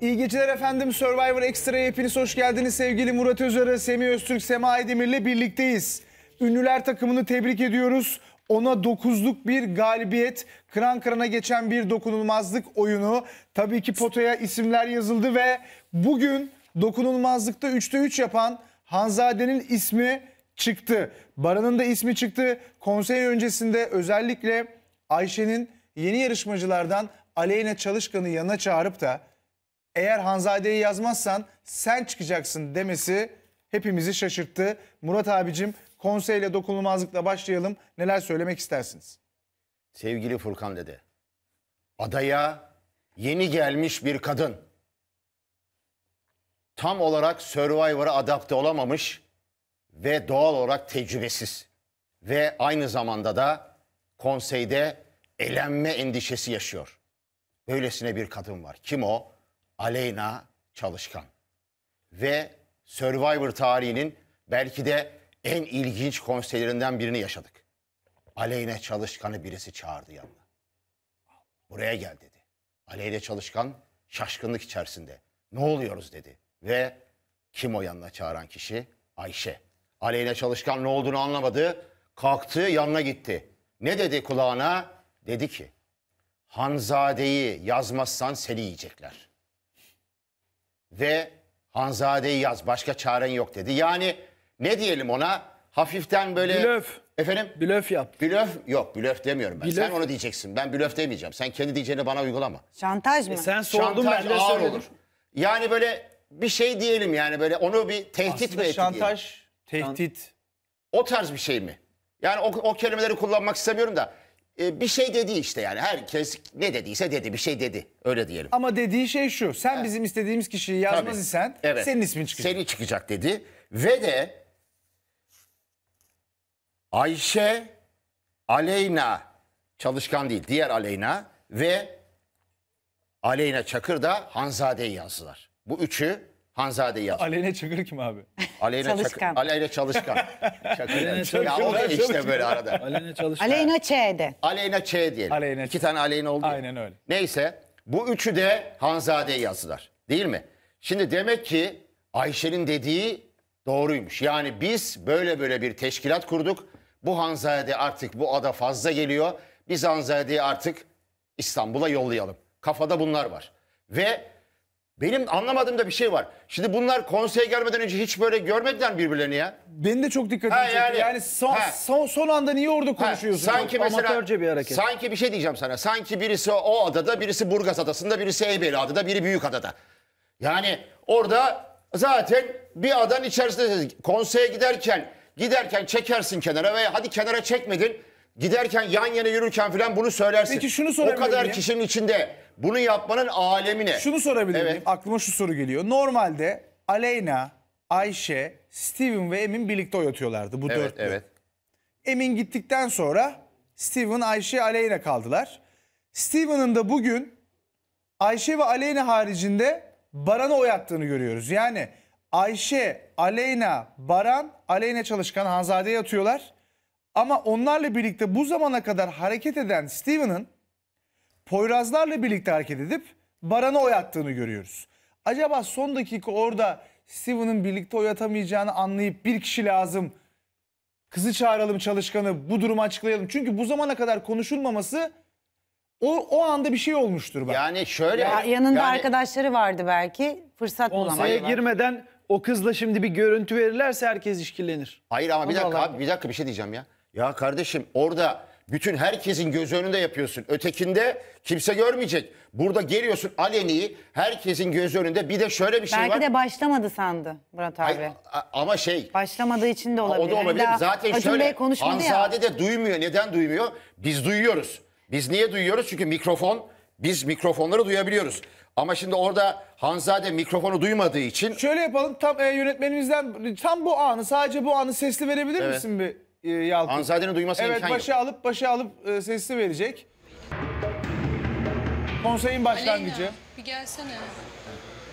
İyi geceler efendim. Survivor Extra'ya hepiniz hoş geldiniz. Sevgili Murat Özer'e, Semih Öztürk, Sema Aydemir'le birlikteyiz. Ünlüler takımını tebrik ediyoruz. Ona dokuzluk bir galibiyet, kıran kırana geçen bir dokunulmazlık oyunu. Tabii ki potaya isimler yazıldı ve bugün dokunulmazlıkta 3'te 3 yapan Hanzade'nin ismi çıktı. Baran'ın da ismi çıktı. Konsey öncesinde özellikle Ayşe'nin yeni yarışmacılardan Aleyna Çalışkan'ı yana çağırıp da eğer Hanzade'yi yazmazsan sen çıkacaksın demesi hepimizi şaşırttı. Murat abicim konseyle dokunulmazlıkla başlayalım. Neler söylemek istersiniz? Sevgili Furkan dedi. Adaya yeni gelmiş bir kadın. Tam olarak Survivor'a adapte olamamış ve doğal olarak tecrübesiz. Ve aynı zamanda da konseyde elenme endişesi yaşıyor. Böylesine bir kadın var. Kim o? Aleyna Çalışkan. Ve Survivor tarihinin belki de en ilginç konserlerinden birini yaşadık. Aleyna Çalışkan'ı birisi çağırdı yanına. Buraya gel dedi. Aleyna Çalışkan şaşkınlık içerisinde. Ne oluyoruz dedi. Ve kim o yanına çağıran kişi? Ayşe. Aleyna Çalışkan ne olduğunu anlamadı. Kalktı yanına gitti. Ne dedi kulağına? Dedi ki Hanzade'yi yazmazsan seni yiyecekler.'' ve Hanzade'yi yaz. Başka çaren yok dedi. Yani ne diyelim ona? Hafiften böyle... Blöf. Efendim? Blöf yap. Blöf yok blöf demiyorum ben. Blöf. Sen onu diyeceksin. Ben blöf demeyeceğim. Sen kendi diyeceğini bana uygulama. Şantaj mı? E sen sordun Şantaj ben ağır olur. Yani böyle bir şey diyelim yani böyle onu bir tehdit Aslında mi etti şantaj, diyelim. tehdit. O tarz bir şey mi? Yani o, o kelimeleri kullanmak istemiyorum da ee, bir şey dedi işte yani. Herkes ne dediyse dedi bir şey dedi. Öyle diyelim. Ama dediği şey şu. Sen evet. bizim istediğimiz kişiyi yazmaz Tabii. isen evet. senin ismin çıkacak. Seni çıkacak dedi. Ve de Ayşe Aleyna çalışkan değil diğer Aleyna ve Aleyna Çakır da Hanzade'yi yazdılar. Bu üçü Hanzade yaz. Aleyne Çakır kim abi? Aleyna Çalışkan. Çakır. Aleyna Çalışkan. Çakır. Aleyna ya o da işte böyle arada. Aleyna çalışma. Aleyna Ç'de. Aleyna Ç diyelim. Aleyna İki tane Aleyna oldu. Aynen öyle. Neyse bu üçü de Hanzade'yi yazılar, Değil mi? Şimdi demek ki Ayşe'nin dediği doğruymuş. Yani biz böyle böyle bir teşkilat kurduk. Bu Hanzade artık bu ada fazla geliyor. Biz Hanzade'yi artık İstanbul'a yollayalım. Kafada bunlar var. Ve benim anlamadığım da bir şey var. Şimdi bunlar konseye gelmeden önce hiç böyle görmediler birbirlerini ya. Benim de çok dikkatimi çekti. yani- Yani, son, son son anda niye orada Ha, sanki mesela amatörce bir hareket. Sanki bir şey diyeceğim sana. Sanki birisi o adada, birisi Burgaz adasında, birisi Eybeli adada, biri Büyük adada. Yani orada zaten bir adanın içerisinde konseye giderken giderken çekersin kenara veya hadi kenara çekmedin. Giderken yan yana yürürken falan bunu söylersin. Peki şunu sorabilir O kadar miyim? kişinin içinde bunu yapmanın alemine. Şunu sorabilir miyim? Aklıma şu soru geliyor. Normalde Aleyna, Ayşe, Steven ve Emin birlikte oyatıyorlardı. bu evet, dörtlü. Evet. Emin gittikten sonra Steven, Ayşe, Aleyna kaldılar. Steven'ın da bugün Ayşe ve Aleyna haricinde Baran'ı oy görüyoruz. Yani Ayşe, Aleyna, Baran, Aleyna Çalışkan, Hanzade'ye yatıyorlar. Ama onlarla birlikte bu zamana kadar hareket eden Steven'ın Poyrazlarla birlikte hareket edip Baran'a oy attığını görüyoruz. Acaba son dakika orada Steven'ın birlikte oyatamayacağını anlayıp bir kişi lazım. Kızı çağıralım çalışkanı bu durumu açıklayalım. Çünkü bu zamana kadar konuşulmaması o, o anda bir şey olmuştur. Bak. Yani şöyle. Ya, yanında yani, arkadaşları vardı belki fırsat bulamadılar. Onsaya girmeden o kızla şimdi bir görüntü verirlerse herkes işkillenir. Hayır ama bir dakika abi, bir dakika bir şey diyeceğim ya. Ya kardeşim orada bütün herkesin göz önünde yapıyorsun. Ötekinde kimse görmeyecek. Burada geliyorsun aleni herkesin göz önünde. Bir de şöyle bir şey Belki var. de başlamadı sandı Murat abi. Hayır, ama şey. Başlamadığı için de olabilir. O da olabilir. Daha Zaten Acun şöyle. Hanzade de duymuyor. Neden duymuyor? Biz duyuyoruz. Biz niye duyuyoruz? Çünkü mikrofon biz mikrofonları duyabiliyoruz. Ama şimdi orada Hanzade mikrofonu duymadığı için Şöyle yapalım tam e, yönetmenimizden tam bu anı sadece bu anı sesli verebilir misin bir? e, Yalçın. Hanzade'nin duyması evet, imkan yok. Evet başa alıp başa alıp e, sesli verecek. Konseyin başlangıcı. Aleyna, bir gelsene.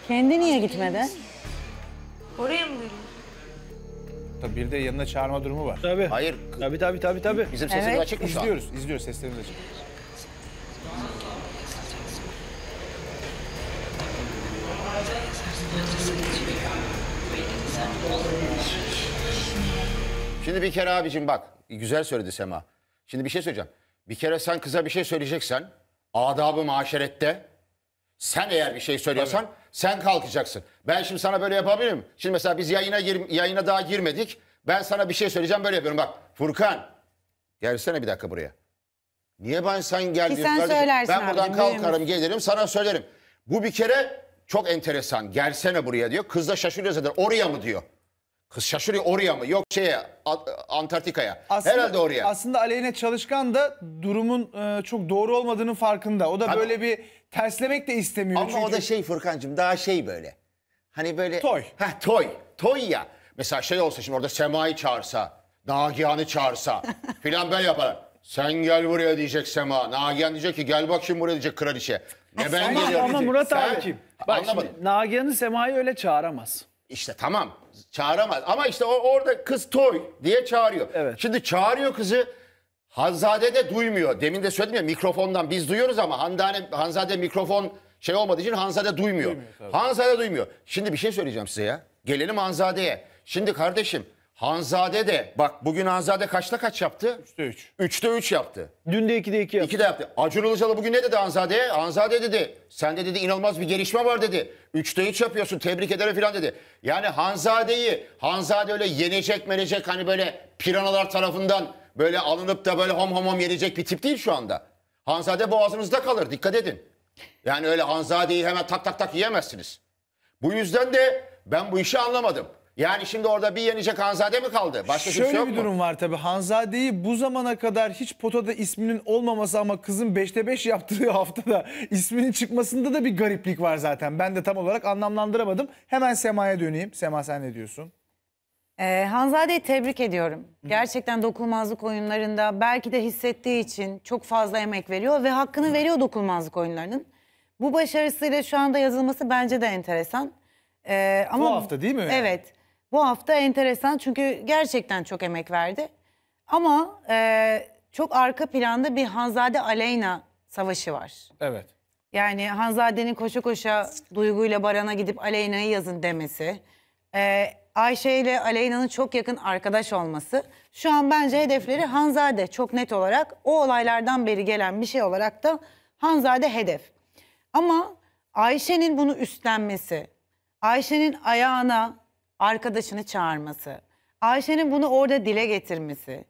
Kendi niye gitmedi? Oraya mı buyurun? Tabii bir de yanına çağırma durumu var. Tabii. Hayır. Tabii tabii tabii. tabii. Bizim sesimiz evet. açık mı şu an? İzliyoruz, izliyoruz seslerimiz açık. Şimdi bir kere abicim bak güzel söyledi Sema. Şimdi bir şey söyleyeceğim. Bir kere sen kıza bir şey söyleyeceksen adabı maşerette sen eğer bir şey söylüyorsan Tabii. sen kalkacaksın. Ben şimdi sana böyle yapabilirim. Şimdi mesela biz yayına gir, yayına daha girmedik. Ben sana bir şey söyleyeceğim böyle yapıyorum. Bak Furkan gelsene bir dakika buraya. Niye ben sen geldiğin Ki sen söylersin Ben buradan abi, kalkarım gelirim sana söylerim. Bu bir kere çok enteresan. Gelsene buraya diyor. Kız da şaşırıyor zaten. Oraya mı diyor. Kız şaşırıyor oraya mı? Yok şeye Antarktika'ya. Herhalde oraya. Aslında Aleyhine Çalışkan da durumun e, çok doğru olmadığının farkında. O da Tabii. böyle bir terslemek de istemiyor. Ama o da şey Furkan'cığım daha şey böyle. Hani böyle. Toy. Ha toy. Toy ya. Mesela şey olsa şimdi orada Sema'yı çağırsa, Nagihan'ı çağırsa filan ben yaparım. Sen gel buraya diyecek Sema. Nagihan diyecek ki gel bakayım buraya diyecek kraliçe. Ne ben Ama- geliyorum ama Murat Sen- abi kim? Bak Anlamadım. şimdi Nagihan'ı Sema'yı öyle çağıramaz. İşte tamam. Çağıramaz. Ama işte o orada kız toy diye çağırıyor. Evet. Şimdi çağırıyor kızı. Hanzade de duymuyor. Demin de söyledim ya mikrofondan biz duyuyoruz ama Handane, Hanzade mikrofon şey olmadığı için Hanzade duymuyor. duymuyor Hanzade duymuyor. Şimdi bir şey söyleyeceğim size ya. Gelelim Hanzade'ye. Şimdi kardeşim Hanzade de bak bugün Hanzade kaçta kaç yaptı? 3'te 3. 3'te 3 yaptı. Dün de 2'de 2 yaptı. 2'de yaptı. Acun Ilıcalı bugün ne dedi Hanzade'ye? Hanzade dedi sende dedi inanılmaz bir gelişme var dedi. 3'te 3 yapıyorsun tebrik ederim falan dedi. Yani Hanzade'yi Hanzade öyle yenecek menecek hani böyle piranalar tarafından böyle alınıp da böyle hom hom hom yenecek bir tip değil şu anda. Hanzade boğazınızda kalır dikkat edin. Yani öyle Hanzade'yi hemen tak tak tak yiyemezsiniz. Bu yüzden de ben bu işi anlamadım. Yani şimdi orada bir yenecek Hanzade mi kaldı? Başka Şöyle kimse yok bir mu? durum var tabii. Hanzade'yi bu zamana kadar hiç potada isminin olmaması ama kızın 5'te 5 yaptığı haftada isminin çıkmasında da bir gariplik var zaten. Ben de tam olarak anlamlandıramadım. Hemen Sema'ya döneyim. Sema sen ne diyorsun? Ee, Hanzade'yi tebrik ediyorum. Gerçekten dokunulmazlık oyunlarında belki de hissettiği için çok fazla emek veriyor ve hakkını veriyor dokunulmazlık oyunlarının. Bu başarısıyla şu anda yazılması bence de enteresan. Ee, ama Bu hafta değil mi? Evet. Bu hafta enteresan çünkü gerçekten çok emek verdi. Ama e, çok arka planda bir Hanzade Aleyna savaşı var. Evet. Yani Hanzade'nin koşa koşa duyguyla Baran'a gidip Aleyna'yı yazın demesi. E, Ayşe ile Aleyna'nın çok yakın arkadaş olması. Şu an bence hedefleri Hanzade çok net olarak o olaylardan beri gelen bir şey olarak da Hanzade hedef. Ama Ayşe'nin bunu üstlenmesi, Ayşe'nin ayağına arkadaşını çağırması, Ayşe'nin bunu orada dile getirmesi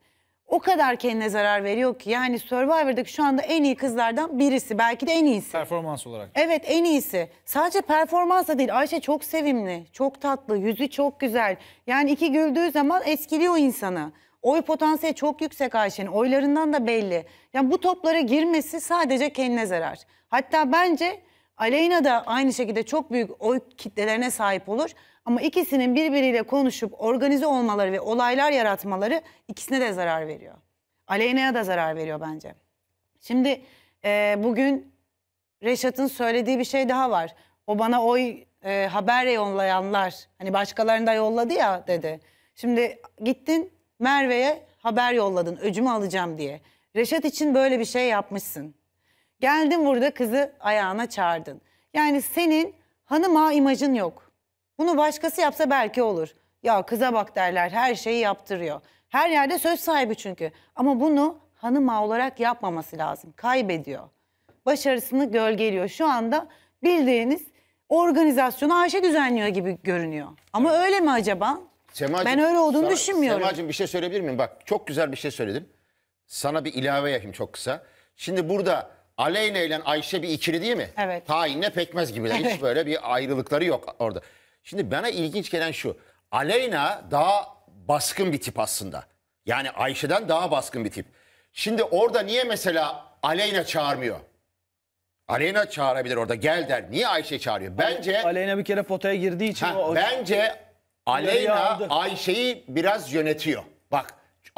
o kadar kendine zarar veriyor ki yani Survivor'daki şu anda en iyi kızlardan birisi belki de en iyisi. Performans olarak. Evet en iyisi. Sadece performansla değil Ayşe çok sevimli, çok tatlı, yüzü çok güzel. Yani iki güldüğü zaman etkiliyor insanı. Oy potansiyeli çok yüksek Ayşe'nin. Oylarından da belli. Yani bu toplara girmesi sadece kendine zarar. Hatta bence Aleyna da aynı şekilde çok büyük oy kitlelerine sahip olur. Ama ikisinin birbiriyle konuşup organize olmaları ve olaylar yaratmaları ikisine de zarar veriyor. Aleyna'ya da zarar veriyor bence. Şimdi e, bugün Reşat'ın söylediği bir şey daha var. O bana oy e, haber yollayanlar hani da yolladı ya dedi. Şimdi gittin Merve'ye haber yolladın öcümü alacağım diye. Reşat için böyle bir şey yapmışsın. Geldin burada kızı ayağına çağırdın. Yani senin hanıma imajın yok. Bunu başkası yapsa belki olur. Ya kıza bak derler her şeyi yaptırıyor. Her yerde söz sahibi çünkü. Ama bunu hanım olarak yapmaması lazım. Kaybediyor. Başarısını gölgeliyor. Şu anda bildiğiniz organizasyonu Ayşe düzenliyor gibi görünüyor. Ama öyle mi acaba? Semacığım, ben öyle olduğunu sana, düşünmüyorum. Semacığım bir şey söyleyebilir miyim? Bak çok güzel bir şey söyledim. Sana bir ilave yapayım çok kısa. Şimdi burada Aleyna ile Ayşe bir ikili değil mi? Evet. Tayinle pekmez gibiler. Evet. Hiç böyle bir ayrılıkları yok orada. Şimdi bana ilginç gelen şu. Aleyna daha baskın bir tip aslında. Yani Ayşe'den daha baskın bir tip. Şimdi orada niye mesela Aleyna çağırmıyor? Aleyna çağırabilir orada gel der. Niye Ayşe çağırıyor? Bence Aleyna bir kere potaya girdiği için ha, o, bence Aleyna Ayşe'yi biraz yönetiyor.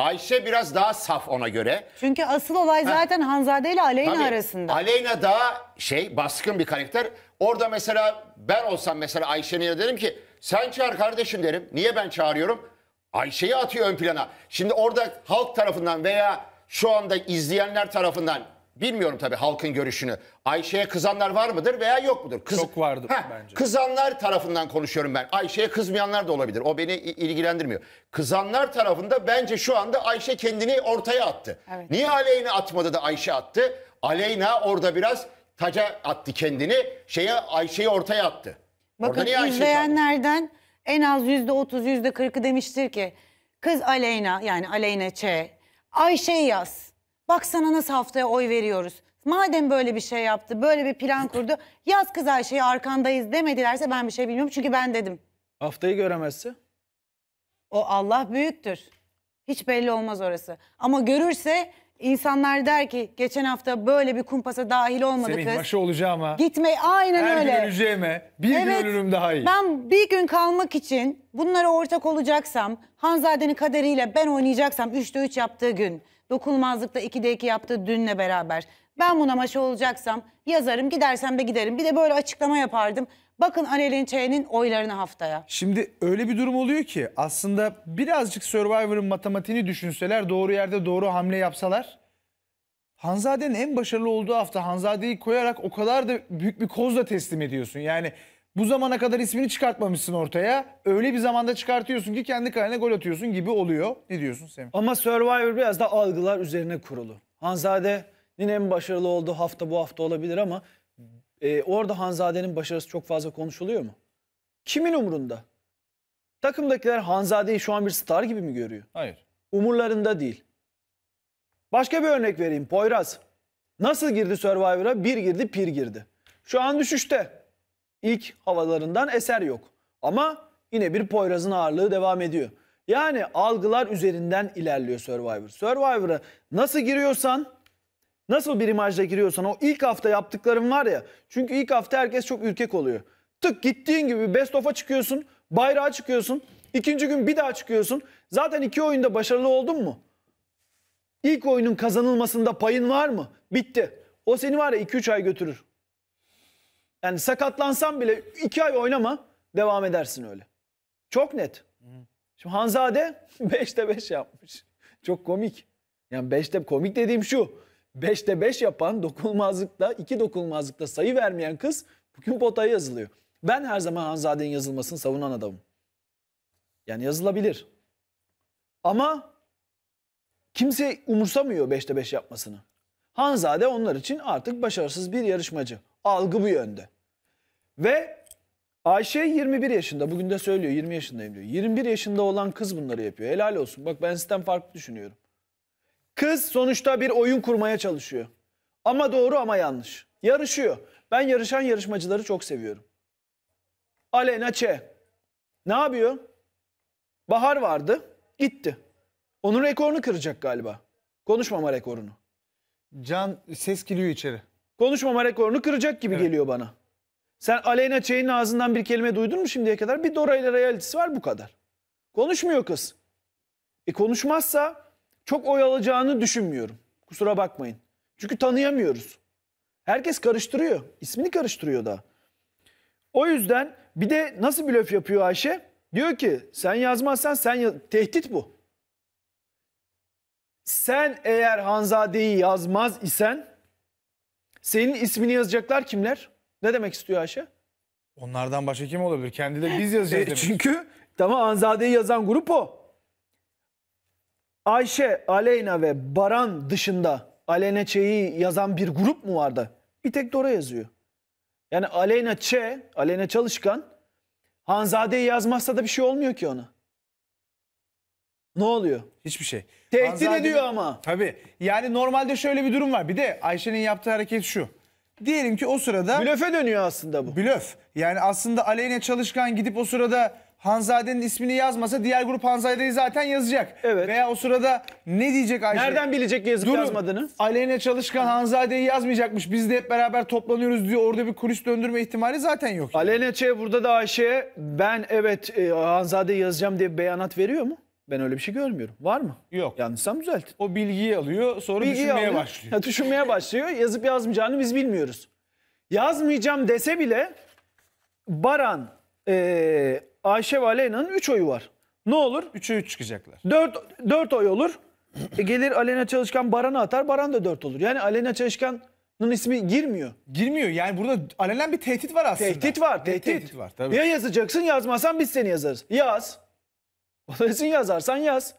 Ayşe biraz daha saf ona göre. Çünkü asıl olay zaten Hanzade ile Aleyna Tabii, arasında. Aleyna daha şey baskın bir karakter. Orada mesela ben olsam mesela Ayşe'nin yanına derim ki sen çağır kardeşim derim. Niye ben çağırıyorum? Ayşe'yi atıyor ön plana. Şimdi orada halk tarafından veya şu anda izleyenler tarafından Bilmiyorum tabii halkın görüşünü. Ayşe'ye kızanlar var mıdır veya yok mudur? Kız... Çok vardır Heh, bence. Kızanlar tarafından konuşuyorum ben. Ayşe'ye kızmayanlar da olabilir. O beni ilgilendirmiyor. Kızanlar tarafında bence şu anda Ayşe kendini ortaya attı. Evet. Niye Aleyna atmadı da Ayşe attı? Aleyna orada biraz taca attı kendini. Şeye Ayşe'yi ortaya attı. Bakın orada izleyenlerden en az yüzde otuz, yüzde kırkı demiştir ki kız Aleyna yani Aleyna Ç. Ayşe'yi yaz. Bak sana nasıl haftaya oy veriyoruz. Madem böyle bir şey yaptı, böyle bir plan kurdu. Yaz kız Ayşe'yi arkandayız demedilerse ben bir şey bilmiyorum. Çünkü ben dedim. Haftayı göremezse? O Allah büyüktür. Hiç belli olmaz orası. Ama görürse insanlar der ki geçen hafta böyle bir kumpasa dahil olmadı Senin kız. başı olacağıma. Gitme aynen her öyle. gün öleceğime bir Evet, gün ölürüm daha iyi. Ben bir gün kalmak için bunlara ortak olacaksam, Hanzade'nin kaderiyle ben oynayacaksam 3'te 3 yaptığı gün Dokunmazlıkta 2'de 2 yaptığı dünle beraber. Ben buna maşa olacaksam yazarım gidersem de giderim. Bir de böyle açıklama yapardım. Bakın Anel'in Ç'nin oylarını haftaya. Şimdi öyle bir durum oluyor ki aslında birazcık Survivor'ın matematiğini düşünseler doğru yerde doğru hamle yapsalar. Hanzade'nin en başarılı olduğu hafta Hanzade'yi koyarak o kadar da büyük bir kozla teslim ediyorsun. Yani bu zamana kadar ismini çıkartmamışsın ortaya. Öyle bir zamanda çıkartıyorsun ki kendi kalene gol atıyorsun gibi oluyor. Ne diyorsun Semih? Ama Survivor biraz da algılar üzerine kurulu. Hanzade'nin en başarılı olduğu hafta bu hafta olabilir ama e, orada Hanzade'nin başarısı çok fazla konuşuluyor mu? Kimin umurunda? Takımdakiler Hanzade'yi şu an bir star gibi mi görüyor? Hayır. Umurlarında değil. Başka bir örnek vereyim. Poyraz. Nasıl girdi Survivor'a? Bir girdi, pir girdi. Şu an düşüşte ilk havalarından eser yok. Ama yine bir Poyraz'ın ağırlığı devam ediyor. Yani algılar üzerinden ilerliyor Survivor. Survivor'a nasıl giriyorsan, nasıl bir imajla giriyorsan o ilk hafta yaptıkların var ya. Çünkü ilk hafta herkes çok ürkek oluyor. Tık gittiğin gibi best of'a çıkıyorsun, bayrağa çıkıyorsun. İkinci gün bir daha çıkıyorsun. Zaten iki oyunda başarılı oldun mu? İlk oyunun kazanılmasında payın var mı? Bitti. O seni var ya 2-3 ay götürür. Yani sakatlansan bile iki ay oynama devam edersin öyle. Çok net. Şimdi Hanzade 5'te 5 yapmış. Çok komik. Yani 5'te komik dediğim şu. 5'te 5 yapan dokunulmazlıkta, iki dokunulmazlıkta sayı vermeyen kız bugün potaya yazılıyor. Ben her zaman Hanzade'nin yazılmasını savunan adamım. Yani yazılabilir. Ama kimse umursamıyor 5'te 5 yapmasını. Hanzade onlar için artık başarısız bir yarışmacı. Algı bu yönde. Ve Ayşe 21 yaşında. Bugün de söylüyor 20 yaşındayım diyor. 21 yaşında olan kız bunları yapıyor. Helal olsun. Bak ben sistem farklı düşünüyorum. Kız sonuçta bir oyun kurmaya çalışıyor. Ama doğru ama yanlış. Yarışıyor. Ben yarışan yarışmacıları çok seviyorum. Aleyna Ç. Ne yapıyor? Bahar vardı. Gitti. Onun rekorunu kıracak galiba. Konuşmama rekorunu. Can ses geliyor içeri konuşmama rekorunu kıracak gibi evet. geliyor bana. Sen Aleyna Çey'in ağzından bir kelime duydun mu şimdiye kadar? Bir dorayla ile realitesi var bu kadar. Konuşmuyor kız. E konuşmazsa çok oy alacağını düşünmüyorum. Kusura bakmayın. Çünkü tanıyamıyoruz. Herkes karıştırıyor. İsmini karıştırıyor da. O yüzden bir de nasıl blöf yapıyor Ayşe? Diyor ki sen yazmazsan sen yaz tehdit bu. Sen eğer Hanzade'yi yazmaz isen senin ismini yazacaklar kimler? Ne demek istiyor Ayşe? Onlardan başka kim olabilir? Kendi de biz e, yazacağız demek. Çünkü tamam Anzade'yi yazan grup o. Ayşe, Aleyna ve Baran dışında Aleyna Çe'yi yazan bir grup mu vardı? Bir tek Dora yazıyor. Yani Aleyna Çe, Aleyna Çalışkan Hanzade'yi yazmazsa da bir şey olmuyor ki ona. Ne oluyor? Hiçbir şey. Tehdit Hanzade ediyor ama. Tabii. Yani normalde şöyle bir durum var. Bir de Ayşe'nin yaptığı hareket şu. Diyelim ki o sırada... Blöfe dönüyor aslında bu. Blöf. Yani aslında Aleyne Çalışkan gidip o sırada Hanzade'nin ismini yazmasa diğer grup Hanzade'yi zaten yazacak. Evet. Veya o sırada ne diyecek Ayşe? Nereden bilecek yazıp Durun. yazmadığını? Aleyne Çalışkan Hanzade'yi yazmayacakmış. Biz de hep beraber toplanıyoruz diyor. Orada bir kulis döndürme ihtimali zaten yok. Aleyne Ç burada da Ayşe'ye ben evet e, Hanzade'yi yazacağım diye beyanat veriyor mu? Ben öyle bir şey görmüyorum. Var mı? Yok. Yanlışsam düzelt. O bilgiyi alıyor sonra Bilgiyi düşünmeye alıyor, başlıyor. ha, düşünmeye başlıyor. Yazıp yazmayacağını biz bilmiyoruz. Yazmayacağım dese bile Baran, eee Ayşe ve Aleyna'nın 3 oyu var. Ne olur? 3'e 3 çıkacaklar. 4 4 oy olur. E gelir Aleyna Çalışkan Baranı atar. Baran da 4 olur. Yani Aleyna Çalışkan'ın ismi girmiyor. Girmiyor yani burada alenen bir tehdit var aslında. Tehdit var, Bir tehdit. var tabii. Ya yazacaksın yazmazsan biz seni yazarız. Yaz. Olasın yazarsan yaz.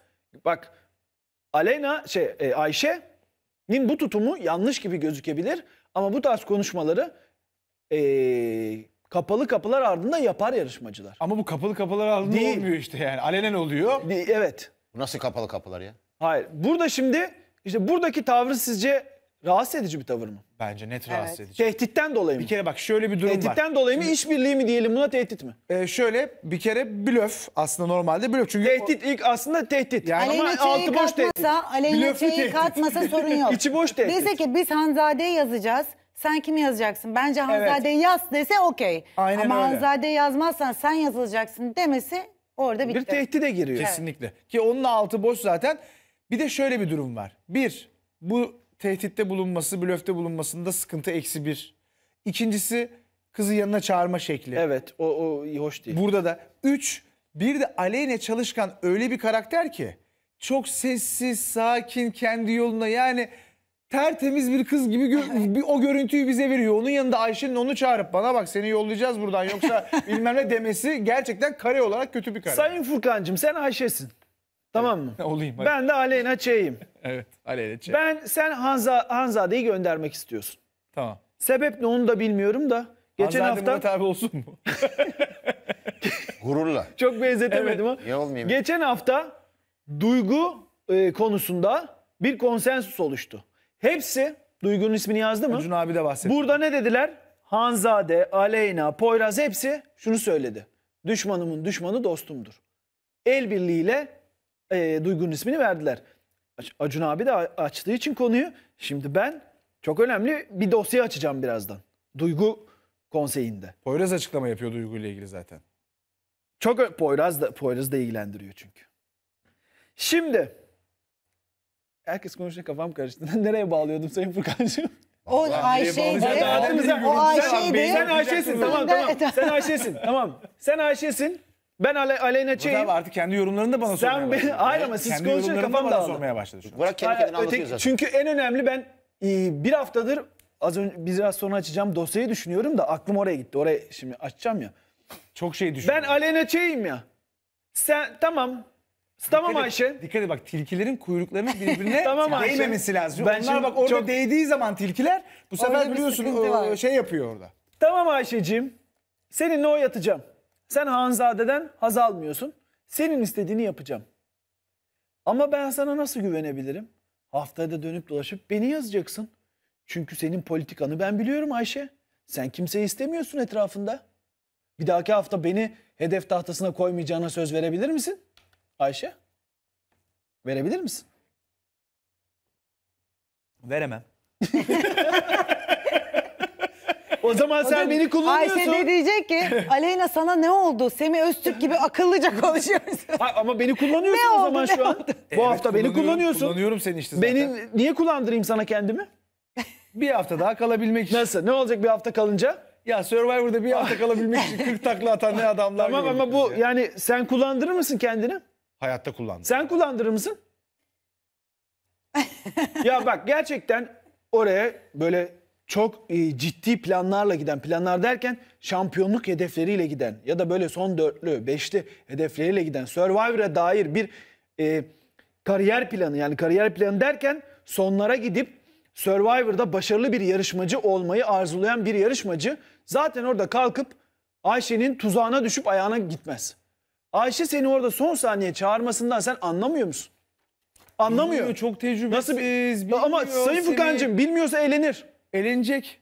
Bak Aleyna şey e, Ayşe'nin bu tutumu yanlış gibi gözükebilir ama bu tarz konuşmaları e, kapalı kapılar ardında yapar yarışmacılar. Ama bu kapalı kapılar ardında Değil. olmuyor işte yani. ne oluyor. Evet. Bu Nasıl kapalı kapılar ya? Hayır. Burada şimdi işte buradaki tavrı sizce Rahatsız edici bir tavır mı? Bence net rahatsız Evet. edici. Tehditten dolayı mı? Bir kere bak şöyle bir durum var. Tehditten dolayı mı, işbirliği mi diyelim buna tehdit mi? Ee, şöyle bir kere blöf aslında normalde blöf çünkü Tehdit ilk aslında tehdit. Yani Aleyna ama altı boş tehdit. katmasa, Aleyna Blöfü tehdit. katmasa sorun yok. İçi boş tehdit. Dese ki biz hanzade yazacağız. Sen kimi yazacaksın? Bence Hanzade'yi yaz dese okey. Aynen Ama öyle. Hanzade'yi yazmazsan sen yazılacaksın demesi orada bitti. Bir tehdit de giriyor. Kesinlikle. Ki onun altı boş zaten. Bir de şöyle bir durum var. Bir, bu tehditte bulunması, blöfte bulunmasında sıkıntı eksi bir. İkincisi kızı yanına çağırma şekli. Evet o, o hoş değil. Burada da. Üç, bir de Aleyne Çalışkan öyle bir karakter ki çok sessiz, sakin, kendi yoluna yani tertemiz bir kız gibi gö bir, o görüntüyü bize veriyor. Onun yanında Ayşe'nin onu çağırıp bana bak seni yollayacağız buradan yoksa bilmem ne demesi gerçekten kare olarak kötü bir kare. Sayın Furkan'cığım sen Ayşe'sin. Tamam mı? Olayım. Hadi. Ben de Aleyna çeyim. evet Aleyna Ç. Ben sen Hanza, Hanzade'yi göndermek istiyorsun. Tamam. Sebep ne onu da bilmiyorum da. Geçen Hanzade hafta... Murat abi olsun mu? Gururla. Çok benzetemedim evet. ama. Niye olmayayım? Geçen hafta duygu e, konusunda bir konsensus oluştu. Hepsi Duygu'nun ismini yazdı mı? Acun abi de bahsetti. Burada ne dediler? Hanzade, Aleyna, Poyraz hepsi şunu söyledi. Düşmanımın düşmanı dostumdur. El birliğiyle e, Duygu'nun ismini verdiler. Acun abi de açtığı için konuyu. Şimdi ben çok önemli bir dosya açacağım birazdan. Duygu konseyinde. Poyraz açıklama yapıyor Duygu ile ilgili zaten. Çok Poyraz da Poyraz da ilgilendiriyor çünkü. Şimdi herkes konuşuyor kafam karıştı. Nereye bağlıyordum Sayın Furkan'cığım? O Ayşe'ydi. O Ayşe'ydi. Sen Ayşe'sin tamam tamam. Sen Ayşe'sin tamam. Sen Ayşe'sin. Ben Ale Aleyna Çeyim. Abi artık kendi yorumlarını da bana sen sormaya başladın. Hayır ama siz konuşunca kafam dağıldı. sormaya başladı. Şu an. kendi kendine anlatıyor zaten. Çünkü en önemli ben e, bir haftadır az önce biraz sonra açacağım dosyayı düşünüyorum da aklım oraya gitti. Oraya şimdi açacağım ya. Çok şey düşünüyorum. Ben Aleyna Çeyim ya. Sen tamam. Tamam Dikkat et- Ayşe. Dikkat et bak tilkilerin kuyruklarının birbirine Tamam değmemesi lazım. Ben Onlar bak orada çok- değdiği zaman tilkiler bu sefer biliyorsun o- şey yapıyor orada. Tamam Ayşe'cim. Seninle o yatacağım. Sen Hanzade'den haz almıyorsun. Senin istediğini yapacağım. Ama ben sana nasıl güvenebilirim? Haftada dönüp dolaşıp beni yazacaksın. Çünkü senin politikanı ben biliyorum Ayşe. Sen kimseyi istemiyorsun etrafında. Bir dahaki hafta beni hedef tahtasına koymayacağına söz verebilir misin? Ayşe? Verebilir misin? Veremem. O zaman sen beni kullanıyorsun. Ayşe de diyecek ki Aleyna sana ne oldu? Semi Öztürk gibi akıllıca konuşuyorsun. Hayır, ama beni kullanıyorsun Ne o oldu, zaman ne şu an. oldu? Bu Evet, hafta beni kullanıyorum, kullanıyorsun. Kullanıyorum seni işte zaten. Beni niye kullandırayım sana kendimi? bir hafta daha kalabilmek için. Nasıl? Ne olacak bir hafta kalınca? Ya Survivor'da bir hafta kalabilmek için 40 takla atan ne adamlar Tamam ama bu ya. yani sen kullandırır mısın kendini? hayatta kullandım. Sen kullandırır mısın? ya bak gerçekten oraya böyle çok e, ciddi planlarla giden, planlar derken şampiyonluk hedefleriyle giden ya da böyle son dörtlü, beşli hedefleriyle giden Survivor'a dair bir e, kariyer planı yani kariyer planı derken sonlara gidip Survivor'da başarılı bir yarışmacı olmayı arzulayan bir yarışmacı zaten orada kalkıp Ayşe'nin tuzağına düşüp ayağına gitmez. Ayşe seni orada son saniye çağırmasından sen anlamıyor musun? Anlamıyor. Bilmiyor, çok tecrübesiz. Nasıl bilmiyor ama Sayın Fukancığım bilmiyorsa eğlenir. Elenecek.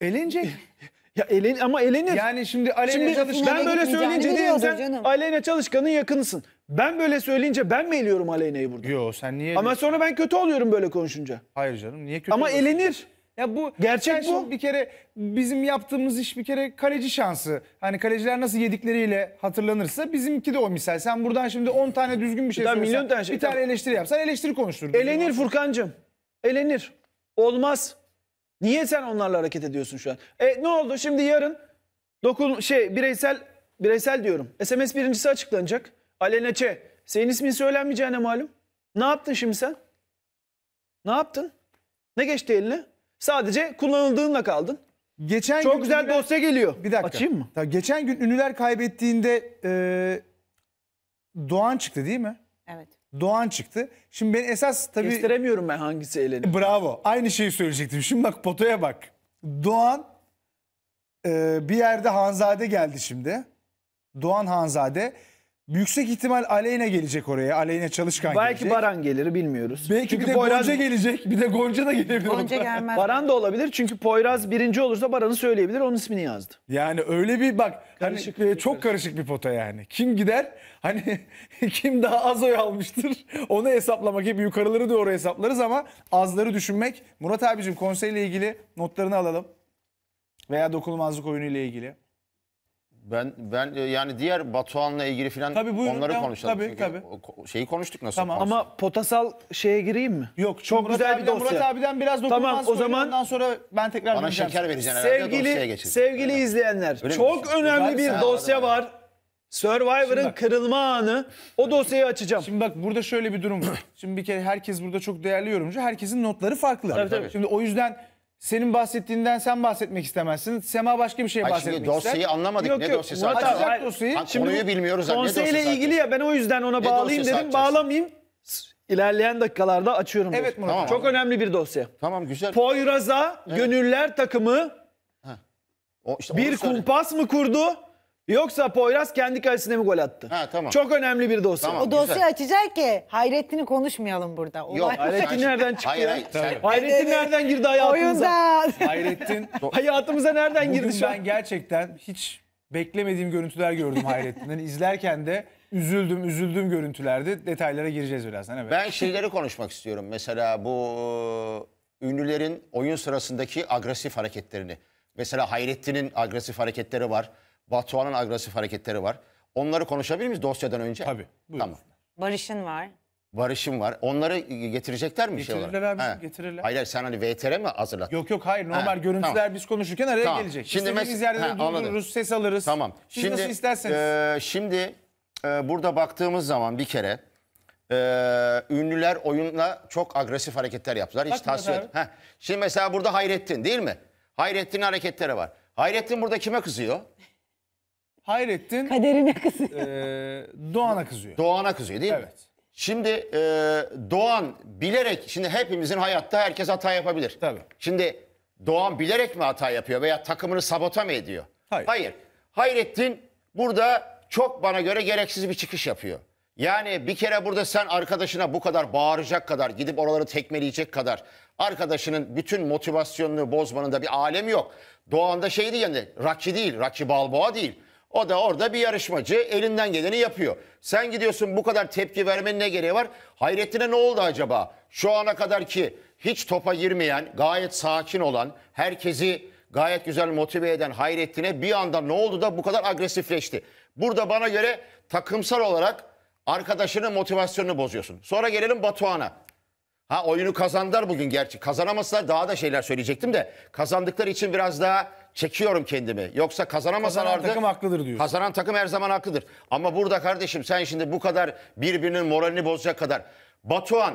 Elenecek. ya elen ama elenir. Yani şimdi Aleyna şimdi Çalışkan ben böyle söyleyince dedim sen canım. Aleyna Çalışkan'ın yakınısın. Ben böyle söyleyince ben mi eliyorum Aleyna'yı burada? Yok sen niye? Ama sonra ben kötü oluyorum böyle konuşunca. Hayır canım niye kötü? Ama elenir. Ya bu gerçek bu. Bir kere bizim yaptığımız iş bir kere kaleci şansı. Hani kaleciler nasıl yedikleriyle hatırlanırsa bizimki de o misal. Sen buradan şimdi 10 tane düzgün bir şey söylesen, milyon tane şey, bir tane eleştiri yapsan eleştiri konuşturur. Elenir Furkancığım. Elenir. Olmaz. Niye sen onlarla hareket ediyorsun şu an? E ne oldu? Şimdi yarın dokun şey bireysel bireysel diyorum. SMS birincisi açıklanacak. Alene Ç. Senin ismin söylenmeyeceğine malum. Ne yaptın şimdi sen? Ne yaptın? Ne geçti eline? Sadece kullanıldığınla kaldın. Geçen Çok gün güzel ünlüler... dosya geliyor. Bir dakika. Açayım mı? Tabii geçen gün ünlüler kaybettiğinde e, Doğan çıktı değil mi? Evet. Doğan çıktı. Şimdi ben esas tabii... Kestiremiyorum ben hangisi eğlenir. Bravo. Aynı şeyi söyleyecektim. Şimdi bak potaya bak. Doğan e, bir yerde Hanzade geldi şimdi. Doğan Hanzade. Yüksek ihtimal Aleyna gelecek oraya. Aleyna Çalışkan Belki gelecek. Baran gelir bilmiyoruz. Belki çünkü bir de Poyraz... Gonca gelecek. Bir de Gonca da gelebilir. Gonca gelmez. Baran da olabilir çünkü Poyraz birinci olursa Baran'ı söyleyebilir. Onun ismini yazdı. Yani öyle bir bak hani, karışık hani, bir çok karışık. karışık bir pota yani. Kim gider hani kim daha az oy almıştır onu hesaplamak. Hep yukarıları doğru hesaplarız ama azları düşünmek. Murat abicim konseyle ilgili notlarını alalım. Veya dokunulmazlık oyunu ile ilgili. Ben ben e, yani diğer Batuhan'la ilgili falan tabii buyurun, onları tamam, konuşalım. Tabii, tabii. Şeyi konuştuk nasıl tamam. Ama potasal şeye gireyim mi? Yok çok Murat güzel bir dosya. Murat abiden biraz dokunmaz tamam, o zaman ondan sonra ben tekrar Bana şeker vereceksin sevgili, Sevgili evet. izleyenler Öyle çok mi? önemli bir dosya var. Survivor'ın kırılma anı. O dosyayı açacağım. Şimdi bak burada şöyle bir durum var. Şimdi bir kere herkes burada çok değerli yorumcu. Herkesin notları farklı. Tabii, tabii. Şimdi o yüzden senin bahsettiğinden sen bahsetmek istemezsin. Sema başka bir şey Hayır, bahsetmek şimdi dosyayı anlamadık. Yok, ne yok, dosyası? Murat Açacak dosyayı. Lan Şimdi konuyu bilmiyoruz abi. Ne Konseyle ilgili ya ben o yüzden ona Ne bağlayayım dedim. açacaksın? Bağlamayayım. İlerleyen dakikalarda açıyorum. Evet Murat. Tamam. Çok önemli bir dosya. Tamam güzel. Poyraz'a Gönüller takımı O, işte bir kumpas mı kurdu? Yoksa Poyraz kendi kalesine mi gol attı? Ha tamam. Çok önemli bir dosya. Tamam, o dosyayı açacak ki Hayrettin'i konuşmayalım burada. Olay Yok Hayrettin nereden çıktı? Hayır, hayır, sen... Hayrettin nereden girdi hayatımıza? Hayrettin. hayatımıza nereden girdi şu an? ben gerçekten hiç beklemediğim görüntüler gördüm Hayrettin'den. İzlerken de üzüldüm üzüldüm görüntülerde detaylara gireceğiz birazdan. Evet. Ben şeyleri konuşmak istiyorum. Mesela bu e, ünlülerin oyun sırasındaki agresif hareketlerini. Mesela Hayrettin'in agresif hareketleri var. Batuhan'ın agresif hareketleri var. Onları konuşabilir miyiz dosyadan önce? Tabii. Buyurun. Tamam. Barış'ın var. Barış'ın var. Onları getirecekler mi? Şey getirirler şey abi, He. getirirler. Hayır sen hani VTR mi hazırlattın? Yok yok hayır normal He, görüntüler tamam. biz konuşurken araya Tamam. gelecek. Şimdi Şimdi mes- yerde de ses alırız. Tamam. Siz şimdi, nasıl isterseniz. e, şimdi e, burada baktığımız zaman bir kere e, ünlüler oyunla çok agresif hareketler yaptılar. Hiç Bak Murat tavsiye abi. Şimdi mesela burada Hayrettin değil mi? Hayrettin'in hareketleri var. Hayrettin burada kime kızıyor? Hayrettin Kaderine kızıyor. eee, Doğan'a kızıyor. Doğan'a kızıyor değil mi? Evet. Şimdi e, Doğan bilerek, şimdi hepimizin hayatta herkes hata yapabilir. Tabii. Şimdi Doğan bilerek mi hata yapıyor veya takımını sabota mı ediyor? Hayır. Hayır. Hayrettin burada çok bana göre gereksiz bir çıkış yapıyor. Yani bir kere burada sen arkadaşına bu kadar bağıracak kadar, gidip oraları tekmeleyecek kadar arkadaşının bütün motivasyonunu bozmanın da bir alemi yok. Doğan'da şey değil yani Rocky değil, Rocky Balboa değil. O da orada bir yarışmacı elinden geleni yapıyor. Sen gidiyorsun bu kadar tepki vermenin ne gereği var? Hayrettin'e ne oldu acaba? Şu ana kadar ki hiç topa girmeyen, gayet sakin olan, herkesi gayet güzel motive eden Hayrettin'e bir anda ne oldu da bu kadar agresifleşti? Burada bana göre takımsal olarak arkadaşının motivasyonunu bozuyorsun. Sonra gelelim Batuhan'a. Ha oyunu kazandılar bugün gerçi. Kazanamasalar daha da şeyler söyleyecektim de kazandıkları için biraz daha çekiyorum kendimi. Yoksa kazanamasalardı... Kazanan takım haklıdır diyorsun. Kazanan takım her zaman haklıdır. Ama burada kardeşim sen şimdi bu kadar birbirinin moralini bozacak kadar... Batuhan,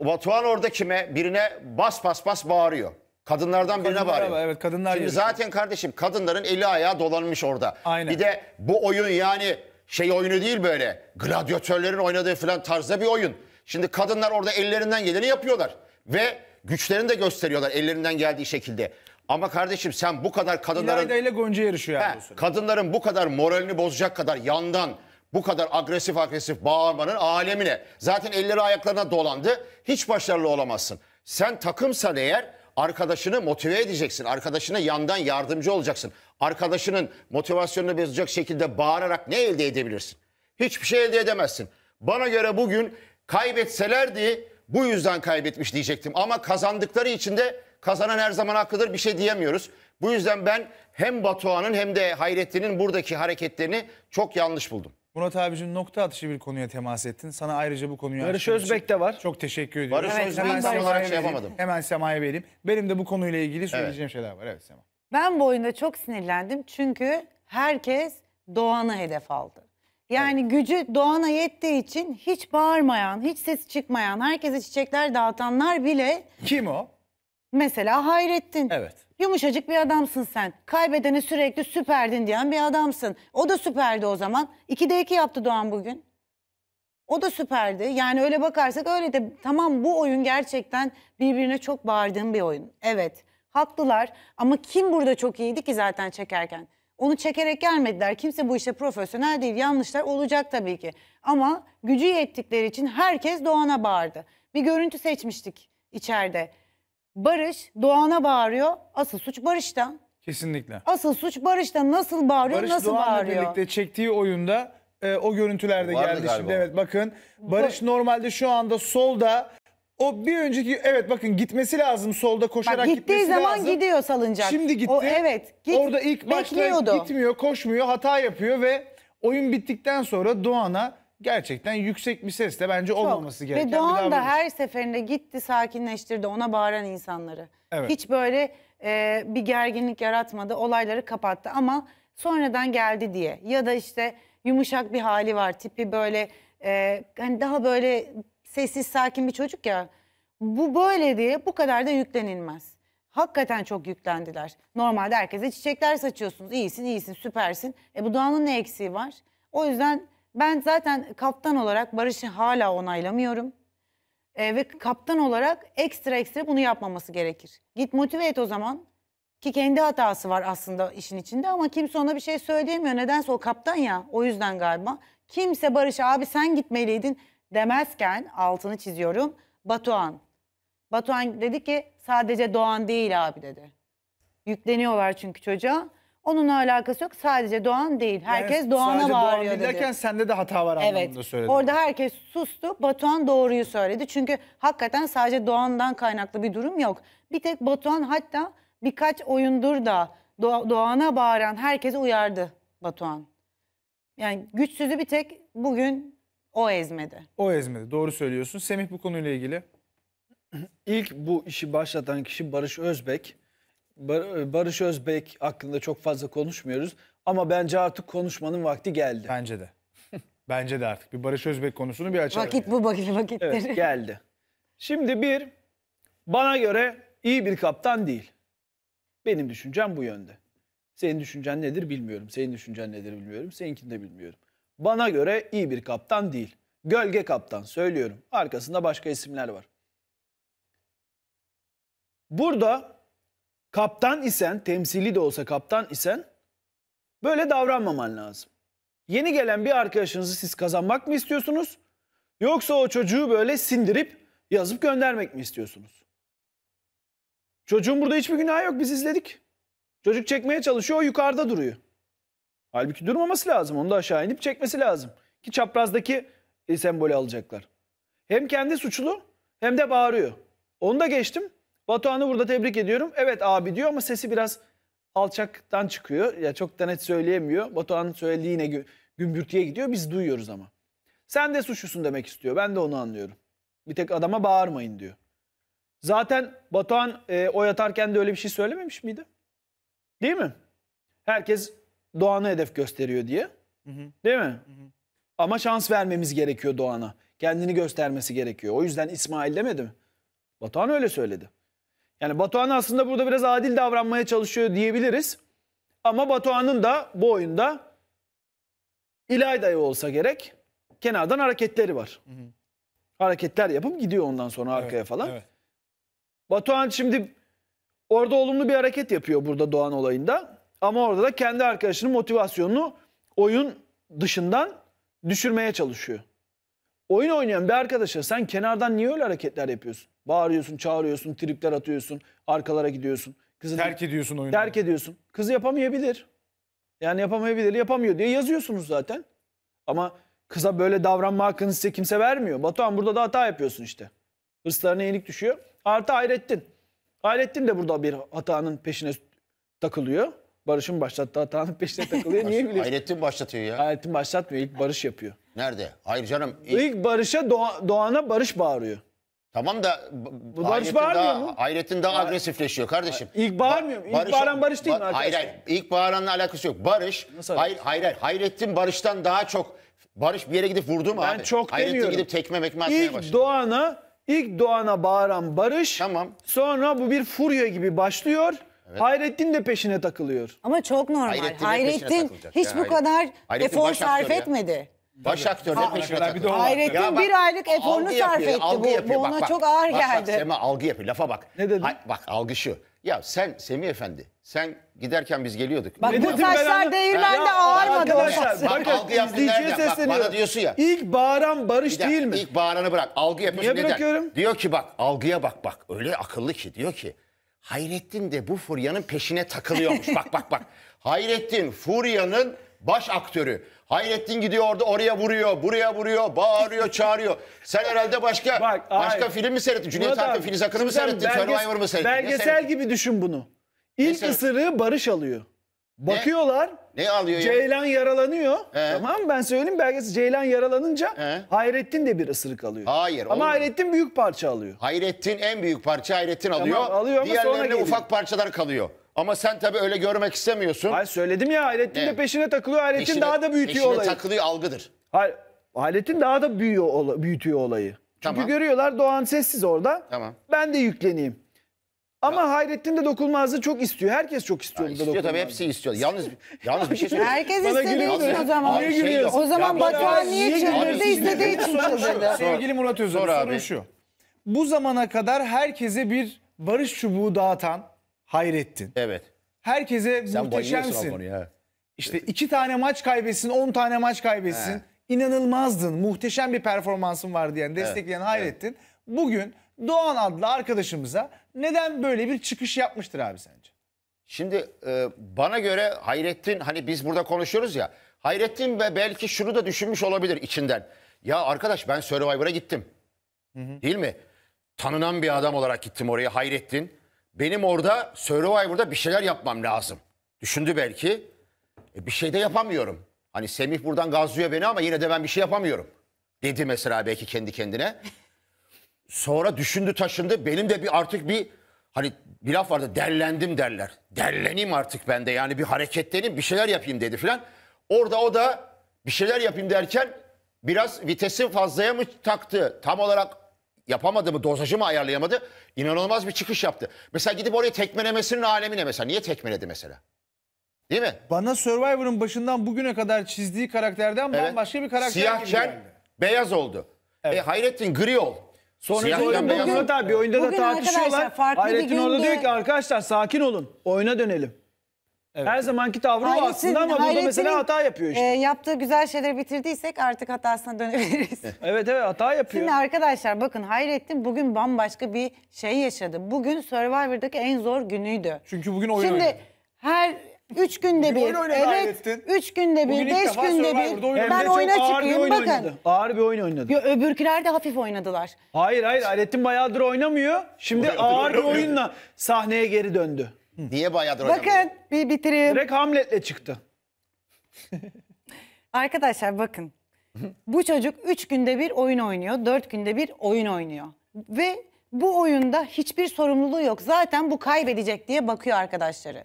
Batuhan orada kime? Birine bas bas bas bağırıyor. Kadınlardan kadınlar birine bağırıyor. Var, evet kadınlar. Şimdi yarışıyor. zaten kardeşim kadınların eli ayağı dolanmış orada. Aynen. Bir de bu oyun yani şey oyunu değil böyle. Gladyatörlerin oynadığı falan tarzda bir oyun. Şimdi kadınlar orada ellerinden geleni yapıyorlar. Ve güçlerini de gösteriyorlar ellerinden geldiği şekilde. Ama kardeşim sen bu kadar kadınların... İlayda ile Gonca yarışıyor he, yani Kadınların bu kadar moralini bozacak kadar yandan bu kadar agresif agresif bağırmanın alemine. Zaten elleri ayaklarına dolandı. Hiç başarılı olamazsın. Sen takımsan eğer arkadaşını motive edeceksin. Arkadaşına yandan yardımcı olacaksın. Arkadaşının motivasyonunu bozacak şekilde bağırarak ne elde edebilirsin? Hiçbir şey elde edemezsin. Bana göre bugün kaybetselerdi bu yüzden kaybetmiş diyecektim. Ama kazandıkları için de Kazanan her zaman haklıdır bir şey diyemiyoruz. Bu yüzden ben hem Batuhan'ın hem de Hayrettin'in buradaki hareketlerini çok yanlış buldum. Murat abicim nokta atışı bir konuya temas ettin. Sana ayrıca bu konuyu Barış Özbek de var. Çok teşekkür ediyorum. Barış evet, Özbek'i şey yapamadım. Hemen Sema'ya vereyim. Benim de bu konuyla ilgili söyleyeceğim evet. şeyler var. Evet Sema. Ben bu oyunda çok sinirlendim çünkü herkes Doğan'ı hedef aldı. Yani evet. gücü Doğan'a yettiği için hiç bağırmayan, hiç ses çıkmayan, herkese çiçekler dağıtanlar bile... Kim o? Mesela Hayrettin. Evet. Yumuşacık bir adamsın sen. Kaybedeni sürekli süperdin diyen bir adamsın. O da süperdi o zaman. 2'de 2 yaptı Doğan bugün. O da süperdi. Yani öyle bakarsak öyle de tamam bu oyun gerçekten birbirine çok bağırdığım bir oyun. Evet haklılar ama kim burada çok iyiydi ki zaten çekerken? Onu çekerek gelmediler. Kimse bu işte profesyonel değil. Yanlışlar olacak tabii ki. Ama gücü yettikleri için herkes Doğan'a bağırdı. Bir görüntü seçmiştik içeride. Barış Doğan'a bağırıyor. Asıl suç Barış'tan. Kesinlikle. Asıl suç Barış'tan. Nasıl bağırıyor, Barış nasıl Doğan'la bağırıyor? birlikte çektiği oyunda e, o görüntülerde Vardı geldi galiba. şimdi. Evet bakın. Barış normalde şu anda solda. O bir önceki evet bakın gitmesi lazım solda koşarak Bak, gittiği gitmesi zaman lazım. gidiyor salıncak. Şimdi gitti. O, evet. Git, Orada ilk başta bekliyordu. gitmiyor, koşmuyor, hata yapıyor ve oyun bittikten sonra Doğan'a gerçekten yüksek bir sesle bence olmaması gereken Ve bir Doğan da her seferinde gitti sakinleştirdi ona bağıran insanları. Evet. Hiç böyle e, bir gerginlik yaratmadı, olayları kapattı ama sonradan geldi diye. Ya da işte yumuşak bir hali var, tipi böyle e, hani daha böyle sessiz sakin bir çocuk ya. Bu böyle diye bu kadar da yüklenilmez. Hakikaten çok yüklendiler. Normalde herkese çiçekler saçıyorsunuz. İyisin, iyisin, süpersin. E bu Doğan'ın ne eksiği var? O yüzden ben zaten kaptan olarak Barış'ı hala onaylamıyorum. Ee, ve kaptan olarak ekstra ekstra bunu yapmaması gerekir. Git motive et o zaman. Ki kendi hatası var aslında işin içinde ama kimse ona bir şey söyleyemiyor. Nedense o kaptan ya o yüzden galiba. Kimse Barış abi sen gitmeliydin demezken altını çiziyorum Batuhan. Batuhan dedi ki sadece Doğan değil abi dedi. Yükleniyorlar çünkü çocuğa. Onunla alakası yok. Sadece Doğan değil. Herkes yani Doğan'a bağırıyor Doğan dedi. derken sende de hata var evet. anlamında söyledim. Orada herkes sustu. Batuhan doğruyu söyledi. Çünkü hakikaten sadece Doğan'dan kaynaklı bir durum yok. Bir tek Batuhan hatta birkaç oyundur da Doğan'a bağıran herkesi uyardı Batuhan. Yani güçsüzü bir tek bugün o ezmedi. O ezmedi. Doğru söylüyorsun. Semih bu konuyla ilgili. İlk bu işi başlatan kişi Barış Özbek. Bar Barış Özbek hakkında çok fazla konuşmuyoruz ama bence artık konuşmanın vakti geldi. Bence de. Bence de artık bir Barış Özbek konusunu bir açalım. Vakit bu vakit vakitleri. Evet, geldi. Şimdi bir bana göre iyi bir kaptan değil. Benim düşüncem bu yönde. Senin düşüncen nedir bilmiyorum. Senin düşüncen nedir bilmiyorum. Seninkini de bilmiyorum. Bana göre iyi bir kaptan değil. Gölge kaptan söylüyorum. Arkasında başka isimler var. Burada kaptan isen, temsili de olsa kaptan isen böyle davranmaman lazım. Yeni gelen bir arkadaşınızı siz kazanmak mı istiyorsunuz? Yoksa o çocuğu böyle sindirip yazıp göndermek mi istiyorsunuz? Çocuğun burada hiçbir günahı yok biz izledik. Çocuk çekmeye çalışıyor o yukarıda duruyor. Halbuki durmaması lazım onu da aşağı inip çekmesi lazım. Ki çaprazdaki e, sembolü alacaklar. Hem kendi suçlu hem de bağırıyor. Onu da geçtim. Batuhan'ı burada tebrik ediyorum. Evet abi diyor ama sesi biraz alçaktan çıkıyor. Ya çok da net söyleyemiyor. Batuhan'ın söylediği yine gü gümbürtüye gidiyor. Biz duyuyoruz ama. Sen de suçlusun demek istiyor. Ben de onu anlıyorum. Bir tek adama bağırmayın diyor. Zaten Batuhan e, oy atarken de öyle bir şey söylememiş miydi? Değil mi? Herkes Doğan'ı hedef gösteriyor diye. Hı hı. Değil mi? Hı hı. Ama şans vermemiz gerekiyor Doğan'a. Kendini göstermesi gerekiyor. O yüzden İsmail demedi mi? Batuhan öyle söyledi. Yani Batuhan aslında burada biraz adil davranmaya çalışıyor diyebiliriz. Ama Batuhan'ın da bu oyunda İlay olsa gerek kenardan hareketleri var. Hı hı. Hareketler yapıp gidiyor ondan sonra evet, arkaya falan. Evet. Batuhan şimdi orada olumlu bir hareket yapıyor burada Doğan olayında. Ama orada da kendi arkadaşının motivasyonunu oyun dışından düşürmeye çalışıyor. Oyun oynayan bir arkadaşa sen kenardan niye öyle hareketler yapıyorsun? Bağırıyorsun, çağırıyorsun, tripler atıyorsun, arkalara gidiyorsun. Kızı terk ediyorsun oyunu. Terk ediyorsun. Kızı yapamayabilir. Yani yapamayabilir, yapamıyor diye yazıyorsunuz zaten. Ama kıza böyle davranma hakkını size kimse vermiyor. Batuhan burada da hata yapıyorsun işte. Hırslarına yenik düşüyor. Artı Hayrettin. Hayrettin de burada bir hatanın peşine takılıyor. Barış'ın başlattığı hatanın peşine takılıyor. Niye biliyorsun? Hayrettin başlatıyor ya. Hayrettin başlatmıyor. İlk Barış yapıyor. Nerede? Hayır canım. Ilk, ilk Barış'a Doğan'a Barış bağırıyor. Tamam da bu Barış bağırmıyor daha, mu? Hayretin daha Hayır. agresifleşiyor kardeşim. İlk bağırmıyor mu? İlk Barış, bağıran Barış değil mi Hayır hayır. İlk bağıranla alakası yok. Barış, Nasıl hayır, hayır hayır. Hayrettin Barış'tan daha çok. Barış bir yere gidip vurdu mu ben abi? Ben çok Hayrettin demiyorum. gidip tekme mekme atmaya ilk başladı. İlk Doğan'a, ilk Doğan'a bağıran Barış. Tamam. Sonra bu bir furya gibi başlıyor. Evet. Hayrettin de peşine takılıyor. Ama çok normal. Hayrettin, Hayrettin hiç ya, bu kadar efor sarf ya. etmedi. Baş aktörler peşine kadar bir takılıyor. Hayrettin bir aylık eforunu algı sarf yapıyor, etti. algı bu, yapıyor. bu ona bak, çok ağır bak, Bak, Sema algı yapıyor. Lafa bak. Ne dedin? Hay- bak algı şu. Ya sen Semih Efendi sen giderken biz geliyorduk. Bak Ne bu ben taşlar anlamadım. değirmende ağarmadı. arkadaşlar, Bak, algı bakın yaptın izleyiciye Bak, bana diyorsun ya. İlk bağıran Barış dakika, değil mi? İlk bağıranı bırak. Algı yapıyorsun. Niye Neden? bırakıyorum? Diyor ki bak algıya bak bak. Öyle akıllı ki diyor ki Hayrettin de bu furyanın peşine takılıyormuş. bak bak bak. Hayrettin furyanın baş aktörü. Hayrettin gidiyor orada oraya vuruyor, buraya vuruyor, bağırıyor, çağırıyor. Sen herhalde başka Bak, başka film mi seyrettin? Cüneyt Arkın, Filiz Akın'ı mı seyrettin? Belges mı seyrettin? Belgesel seyrettin? gibi düşün bunu. İlk ne ısırığı Barış alıyor. Bakıyorlar. Ne, ne alıyor? Ceylan ya? yaralanıyor. He. Tamam ben söyleyeyim belgesi Ceylan yaralanınca He. Hayrettin de bir ısırık alıyor. Hayır. Ama olur. Hayrettin büyük parça alıyor. Hayrettin en büyük parça Hayrettin alıyor. Tamam, alıyor ama Diğerlerine sonra ufak parçalar kalıyor. Ama sen tabii öyle görmek istemiyorsun. Hayır söyledim ya Hayrettin de peşine takılıyor. Hayrettin Eşine- daha da büyütüyor olayı. Peşine takılıyor algıdır. Hayır, Hayrettin daha da büyüyor, ola- büyütüyor olayı. Çünkü Tamam. görüyorlar Doğan sessiz orada. Tamam. Ben de yükleneyim. Ama Hayrettin de dokunmazlığı çok istiyor. Herkes çok istiyor. burada İstiyor tabii hepsi istiyor. Yalnız yalnız bir şey söyleyeyim. Herkes Bana istediği için o zaman. Niye şey O zaman Batuhan niye niye çıldırdı? istediği için çıldırdı. Sevgili Murat Özer, sorun şu. Bu zamana kadar herkese bir barış çubuğu dağıtan, Hayrettin. Evet. Herkese Sen muhteşemsin. Konuya. İşte iki tane maç kaybetsin, on tane maç kaybetsin. He. İnanılmazdın, muhteşem bir performansın var diyen, destekleyen evet. Hayrettin. Evet. Bugün Doğan adlı arkadaşımıza neden böyle bir çıkış yapmıştır abi sence? Şimdi e, bana göre Hayrettin, hani biz burada konuşuyoruz ya. Hayrettin ve belki şunu da düşünmüş olabilir içinden. Ya arkadaş ben Survivor'a gittim. Hı hı. Değil mi? Tanınan bir adam olarak gittim oraya Hayrettin benim orada Survivor'da bir şeyler yapmam lazım. Düşündü belki. E, bir şey de yapamıyorum. Hani Semih buradan gazlıyor beni ama yine de ben bir şey yapamıyorum. Dedi mesela belki kendi kendine. Sonra düşündü taşındı. Benim de bir artık bir hani bir laf vardı derlendim derler. Derleneyim artık ben de yani bir hareketleneyim bir şeyler yapayım dedi filan. Orada o da bir şeyler yapayım derken biraz vitesi fazlaya mı taktı? Tam olarak yapamadı mı, dozajı mı ayarlayamadı? İnanılmaz bir çıkış yaptı. Mesela gidip oraya tekmelemesinin alemi ne mesela? Niye tekmeledi mesela? Değil mi? Bana Survivor'ın başından bugüne kadar çizdiği karakterden Evet. bambaşka bir karakter gibi Siyahken beyaz oldu. E, Hayrettin gri ol. Sonraki Siyahken oyun beyaz bugün bir oyunda da tartışıyorlar. Hayrettin orada günde- diyor ki arkadaşlar sakin olun oyuna dönelim. Evet. Her zamanki tavrı o aslında ama burada mesela hata yapıyor işte. E, yaptığı güzel şeyleri bitirdiysek artık hatasına dönebiliriz. evet evet hata yapıyor. Şimdi arkadaşlar bakın Hayrettin bugün bambaşka bir şey yaşadı. Bugün Survivor'daki en zor günüydü. Çünkü bugün oyun Şimdi oynadı. her Üç günde bir. Oyun evet. Hayrettin. Üç günde bir, beş günde bir. Ben oyuna çıkayım oyun bakın. Oynadı. Ağır bir oyun oynadı. Yo, öbürküler de hafif oynadılar. Hayır hayır Hayrettin bayağıdır oynamıyor. Şimdi ağır bir oyunla sahneye geri döndü. Niye bayağıdır Bakın oynamıyor? bir bitireyim. Direkt Hamlet'le çıktı. Arkadaşlar bakın. Bu çocuk üç günde bir oyun oynuyor, dört günde bir oyun oynuyor. Ve bu oyunda hiçbir sorumluluğu yok. Zaten bu kaybedecek diye bakıyor arkadaşları.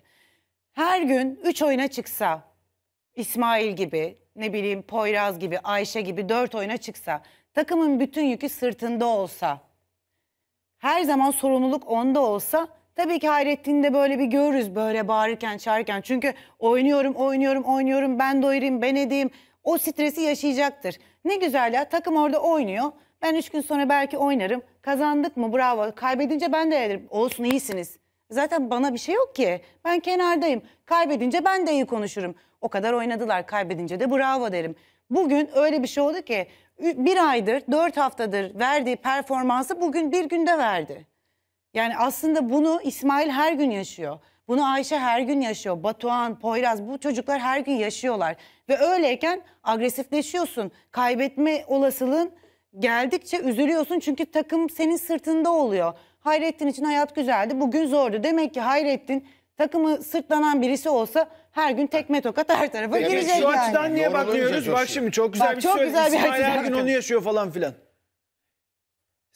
Her gün üç oyuna çıksa, İsmail gibi, ne bileyim Poyraz gibi, Ayşe gibi dört oyuna çıksa, takımın bütün yükü sırtında olsa, her zaman sorumluluk onda olsa Tabii ki Hayrettin'i böyle bir görürüz böyle bağırırken çağırırken. Çünkü oynuyorum, oynuyorum, oynuyorum, ben doyurayım, ben edeyim. O stresi yaşayacaktır. Ne güzel ya takım orada oynuyor. Ben üç gün sonra belki oynarım. Kazandık mı bravo. Kaybedince ben de ederim. Olsun iyisiniz. Zaten bana bir şey yok ki. Ben kenardayım. Kaybedince ben de iyi konuşurum. O kadar oynadılar. Kaybedince de bravo derim. Bugün öyle bir şey oldu ki bir aydır, dört haftadır verdiği performansı bugün bir günde verdi. Yani aslında bunu İsmail her gün yaşıyor. Bunu Ayşe her gün yaşıyor. Batuhan, Poyraz bu çocuklar her gün yaşıyorlar. Ve öyleyken agresifleşiyorsun. Kaybetme olasılığın geldikçe üzülüyorsun. Çünkü takım senin sırtında oluyor. Hayrettin için hayat güzeldi. Bugün zordu. Demek ki Hayrettin takımı sırtlanan birisi olsa her gün tekme tokat her tarafa girecek şu yani. Şu açıdan niye Doğru bakmıyoruz? Bak şimdi çok güzel Bak, bir çok şey. Güzel bir İsmail her gün onu yaşıyor falan filan.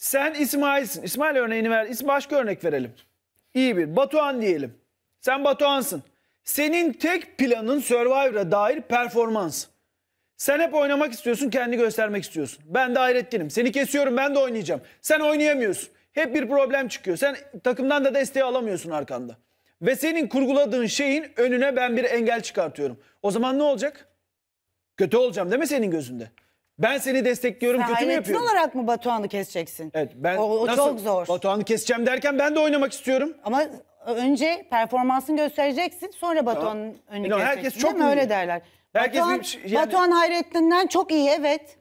Sen İsmail'sin. İsmail örneğini ver. Başka örnek verelim. İyi bir. Batuhan diyelim. Sen Batuhan'sın. Senin tek planın Survivor'a dair performans. Sen hep oynamak istiyorsun, kendi göstermek istiyorsun. Ben de Hayrettin'im. Seni kesiyorum, ben de oynayacağım. Sen oynayamıyorsun. Hep bir problem çıkıyor. Sen takımdan da desteği alamıyorsun arkanda. Ve senin kurguladığın şeyin önüne ben bir engel çıkartıyorum. O zaman ne olacak? Kötü olacağım değil mi senin gözünde? Ben seni destekliyorum Sen kötü mü hayretli yapıyorum? olarak mı Batuhan'ı keseceksin? Evet ben O, o nasıl çok zor. Batuhan'ı keseceğim derken ben de oynamak istiyorum. Ama önce performansını göstereceksin sonra Batuhan'ın önünü keseceksin. herkes çok mu Öyle derler. Herkes Batuhan, bir şey- yani- Batuhan Hayrettin'den çok iyi evet.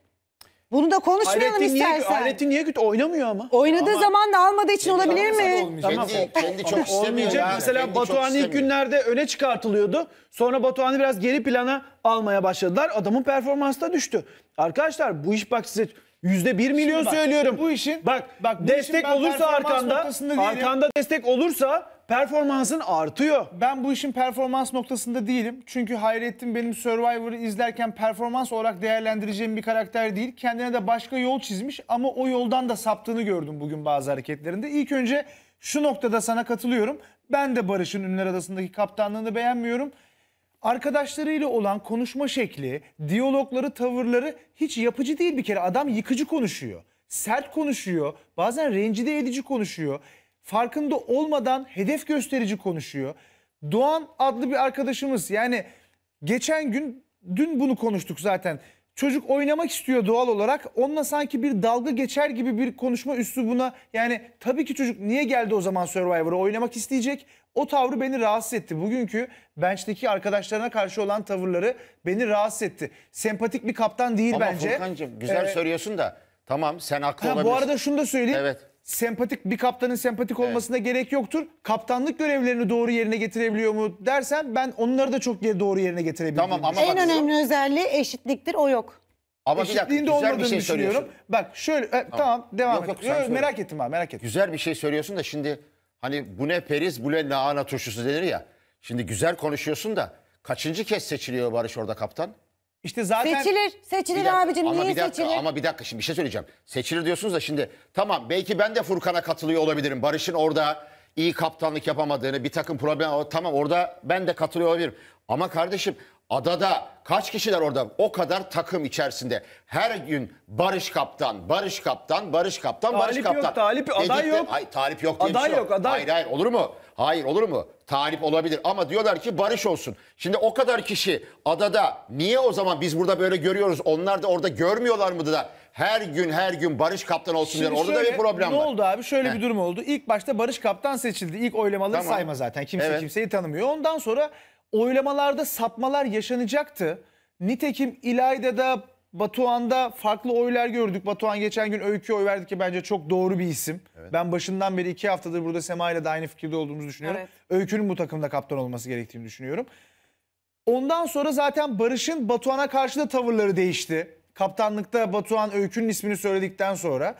Bunu da konuşmayalım Hayrettin niye, istersen. Hayrettin niye kötü? Oynamıyor ama. Oynadığı zaman da almadığı için olabilir mi? Tamam. Kendi, kendi çok istemiyor. Olmayacak. Yani. Mesela Kendi Batuhan ilk günlerde öne çıkartılıyordu. Sonra Batuhan'ı biraz geri plana almaya başladılar. Adamın performansı da düştü. Arkadaşlar bu iş bak size Yüzde bir milyon bak, söylüyorum. Bu işin bak, bak bu destek işin olursa arkanda, arkanda destek olursa performansın artıyor. Ben bu işin performans noktasında değilim. Çünkü Hayrettin benim Survivor'ı izlerken performans olarak değerlendireceğim bir karakter değil. Kendine de başka yol çizmiş ama o yoldan da saptığını gördüm bugün bazı hareketlerinde. İlk önce şu noktada sana katılıyorum. Ben de Barış'ın Ünler Adası'ndaki kaptanlığını beğenmiyorum arkadaşlarıyla olan konuşma şekli, diyalogları, tavırları hiç yapıcı değil bir kere. Adam yıkıcı konuşuyor. Sert konuşuyor. Bazen rencide edici konuşuyor farkında olmadan hedef gösterici konuşuyor. Doğan adlı bir arkadaşımız yani geçen gün dün bunu konuştuk zaten. Çocuk oynamak istiyor doğal olarak. Onunla sanki bir dalga geçer gibi bir konuşma üslubuna yani tabii ki çocuk niye geldi o zaman Survivor'a oynamak isteyecek. O tavrı beni rahatsız etti. Bugünkü bench'teki arkadaşlarına karşı olan tavırları beni rahatsız etti. Sempatik bir kaptan değil Ama bence. Ama Furkan'cığım güzel ee, söylüyorsun da tamam sen haklı ha, olabilirsin. Bu arada şunu da söyleyeyim. Evet sempatik bir kaptanın sempatik olmasına gerek yoktur. Kaptanlık görevlerini doğru yerine getirebiliyor mu dersen ben onları da çok doğru yerine getirebilirim. Tamam ama En bak- önemli özelliği eşitliktir o yok. Ama bir dakika Eşitliğinde güzel bir şey söylüyorsun. düşünüyorum. Bak şöyle e, tamam, devam Yok, yok, sen merak ettim ben merak ettim. Güzel bir şey söylüyorsun da şimdi hani bu ne periz bu ne Naana turşusu denir ya. Şimdi güzel konuşuyorsun da kaçıncı kez seçiliyor Barış orada kaptan? İşte zaten Seçilir. Seçilir dakika, abicim. Ama Niye bir dakika, seçilir? ama bir dakika şimdi bir şey söyleyeceğim. Seçilir diyorsunuz da şimdi tamam belki ben de Furkan'a katılıyor olabilirim. Barış'ın orada iyi kaptanlık yapamadığını, bir takım problem tamam orada ben de katılıyor olabilirim. Ama kardeşim Adada kaç kişiler orada? O kadar takım içerisinde. Her gün Barış Kaptan, Barış Kaptan, Barış Kaptan, Barış talip Kaptan. Yok, talip yok, aday yok. Ay, talip yok aday yok. yok. Aday. Hayır hayır olur mu? Hayır olur mu? Talip olabilir ama diyorlar ki Barış olsun. Şimdi o kadar kişi adada niye o zaman biz burada böyle görüyoruz? Onlar da orada görmüyorlar mıydı da? her gün her gün Barış Kaptan olsun diyor. Orada şöyle, da bir problem ne var. Ne oldu abi? Şöyle Heh. bir durum oldu. İlk başta Barış Kaptan seçildi. İlk oylamaları tamam. sayma zaten. Kimse evet. kimseyi tanımıyor. Ondan sonra oylamalarda sapmalar yaşanacaktı. Nitekim İlayda'da Batuhan'da farklı oylar gördük. Batuhan geçen gün Öykü'ye oy verdi ki bence çok doğru bir isim. Evet. Ben başından beri iki haftadır burada Sema ile de aynı fikirde olduğumuzu düşünüyorum. Evet. Öykü'nün bu takımda kaptan olması gerektiğini düşünüyorum. Ondan sonra zaten Barış'ın Batuhan'a karşı da tavırları değişti. Kaptanlıkta Batuhan Öykü'nün ismini söyledikten sonra.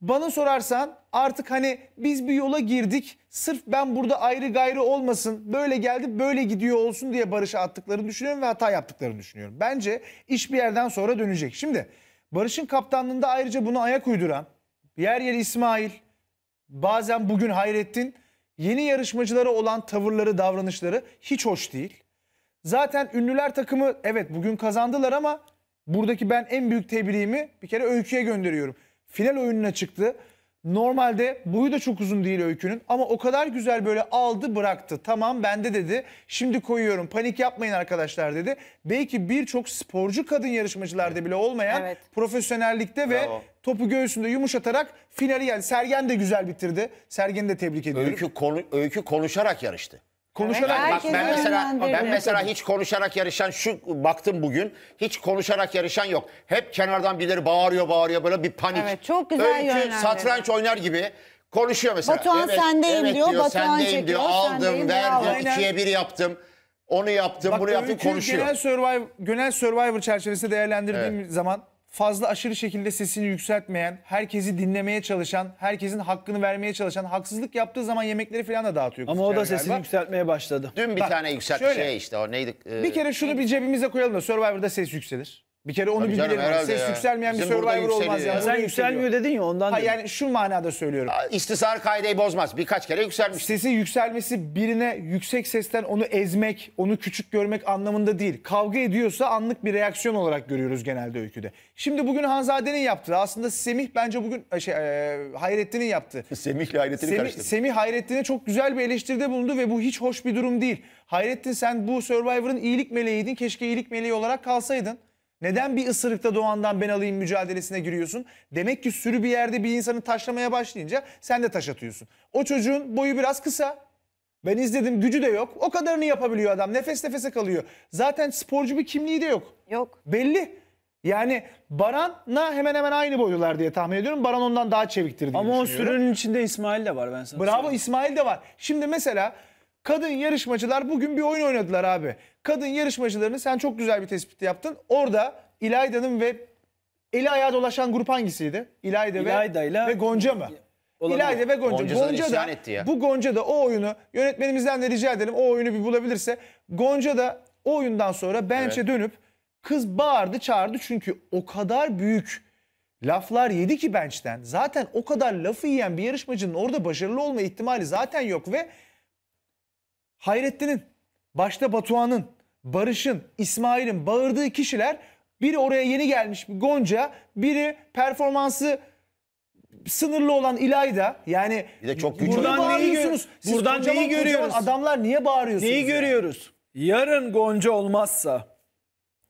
Bana sorarsan artık hani biz bir yola girdik sırf ben burada ayrı gayrı olmasın böyle geldi böyle gidiyor olsun diye Barış'a attıklarını düşünüyorum ve hata yaptıklarını düşünüyorum. Bence iş bir yerden sonra dönecek. Şimdi Barış'ın kaptanlığında ayrıca bunu ayak uyduran yer yer İsmail bazen bugün Hayrettin yeni yarışmacılara olan tavırları davranışları hiç hoş değil. Zaten ünlüler takımı evet bugün kazandılar ama buradaki ben en büyük tebriğimi bir kere Öykü'ye gönderiyorum. Final oyununa çıktı. Normalde boyu da çok uzun değil öykünün ama o kadar güzel böyle aldı bıraktı. Tamam bende dedi. Şimdi koyuyorum. Panik yapmayın arkadaşlar dedi. Belki birçok sporcu kadın yarışmacılarda bile olmayan Evet. profesyonellikte ve Bravo. topu göğsünde yumuşatarak finali geldi. Sergen de güzel bitirdi. Sergen'i de tebrik ediyorum. Öykü, konu, öykü konuşarak yarıştı. Konuşarak Evet, bak ben mesela ben mesela hiç konuşarak yarışan şu baktım bugün hiç konuşarak yarışan yok. Hep kenardan birileri bağırıyor bağırıyor böyle bir panik. Evet, çok güzel Öykü yönlendirdi. satranç oynar gibi konuşuyor mesela. Batuhan sendeyim diyor, Batuhan sendeyim diyor. Aldım, verdim, aldım." ikiye bir yaptım. Onu yaptım, bunu yaptım konuşuyor. Genel Survivor, genel Survivor çerçevesinde değerlendirdiğim zaman fazla aşırı şekilde sesini yükseltmeyen, herkesi dinlemeye çalışan, herkesin hakkını vermeye çalışan, haksızlık yaptığı zaman yemekleri falan da dağıtıyor. Ama o da sesini galiba. yükseltmeye başladı. Dün bir Bak, tane yükseltti şöyle, şey işte o neydi? E... Bir kere şunu bir cebimize koyalım da Survivor'da ses yükselir. Bir kere onu Tabii bir Ses ya. yükselmeyen bir Bizim burada Survivor olmaz yükseliyor ya. ya. Sen yükselmiyor dedin ya ondan Ha, yani şu manada söylüyorum. İstisar kaideyi bozmaz. Birkaç kere yükselmiş. Sesi yükselmesi birine yüksek sesten onu ezmek, onu küçük görmek anlamında değil. Kavga ediyorsa anlık bir reaksiyon olarak görüyoruz genelde öyküde. Şimdi bugün Hanzade'nin yaptığı aslında Semih bence bugün e, şey, e, Hayrettin'in yaptığı. Semih'le Hayrettin'i Semih, karıştırdı. Semih Hayrettin'e çok güzel bir eleştiride bulundu ve bu hiç hoş bir durum değil. Hayrettin sen bu Survivor'ın iyilik meleğiydin. Keşke iyilik meleği olarak kalsaydın. Neden bir ısırıkta doğandan ben alayım mücadelesine giriyorsun? Demek ki sürü bir yerde bir insanı taşlamaya başlayınca sen de taş atıyorsun. O çocuğun boyu biraz kısa. Ben izledim gücü de yok. O kadarını yapabiliyor adam. Nefes nefese kalıyor. Zaten sporcu bir kimliği de yok. Yok. Belli. Yani Baran'la hemen hemen aynı boylular diye tahmin ediyorum. Baran ondan daha çeviktir diye Ama o sürünün içinde İsmail de var ben sana Bravo söyleyeyim. İsmail de var. Şimdi mesela kadın yarışmacılar bugün bir oyun oynadılar abi kadın yarışmacılarını sen çok güzel bir tespit yaptın. Orada İlayda'nın ve eli ayağa dolaşan grup hangisiydi? İlayda, İlayda ve, ile... ve Gonca mı? Olabilir. İlayda ve Gonca. Gonca, Gonca da, ya. bu Gonca da o oyunu yönetmenimizden de rica edelim o oyunu bir bulabilirse. Gonca da o oyundan sonra bench'e evet. dönüp kız bağırdı çağırdı çünkü o kadar büyük laflar yedi ki bench'ten. Zaten o kadar lafı yiyen bir yarışmacının orada başarılı olma ihtimali zaten yok ve Hayrettin'in başta Batuhan'ın Barış'ın, İsmail'in bağırdığı kişiler biri oraya yeni gelmiş bir Gonca, biri performansı sınırlı olan İlayda. Yani bir de çok güçlü. Buradan neyi görüyorsunuz? buradan kocaman, neyi görüyoruz? adamlar niye bağırıyorsunuz? Neyi yani? Yarın Gonca olmazsa,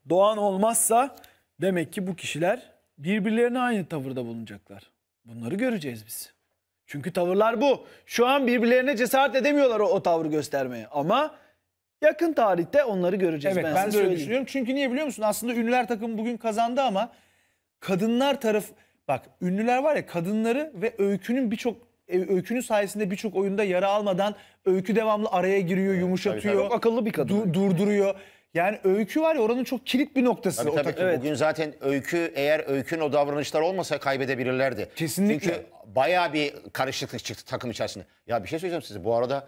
Doğan olmazsa demek ki bu kişiler birbirlerine aynı tavırda bulunacaklar. Bunları göreceğiz biz. Çünkü tavırlar bu. Şu an birbirlerine cesaret edemiyorlar o, o tavrı göstermeye. Ama Yakın tarihte onları göreceğiz. Evet ben, ben de öyle düşünüyorum. Çünkü niye biliyor musun? Aslında ünlüler takımı bugün kazandı ama kadınlar taraf bak ünlüler var ya kadınları ve öykünün birçok e, öykünün sayesinde birçok oyunda yara almadan öykü devamlı araya giriyor, yumuşatıyor. Tabii, tabii. akıllı bir kadın. Du durduruyor. Yani öykü var ya oranın çok kilit bir noktası. Tabii, o tabii. Evet. Bugün zaten öykü eğer öykün o davranışlar olmasa kaybedebilirlerdi. Kesinlikle. Çünkü bayağı bir karışıklık çıktı takım içerisinde. Ya bir şey söyleyeceğim size bu arada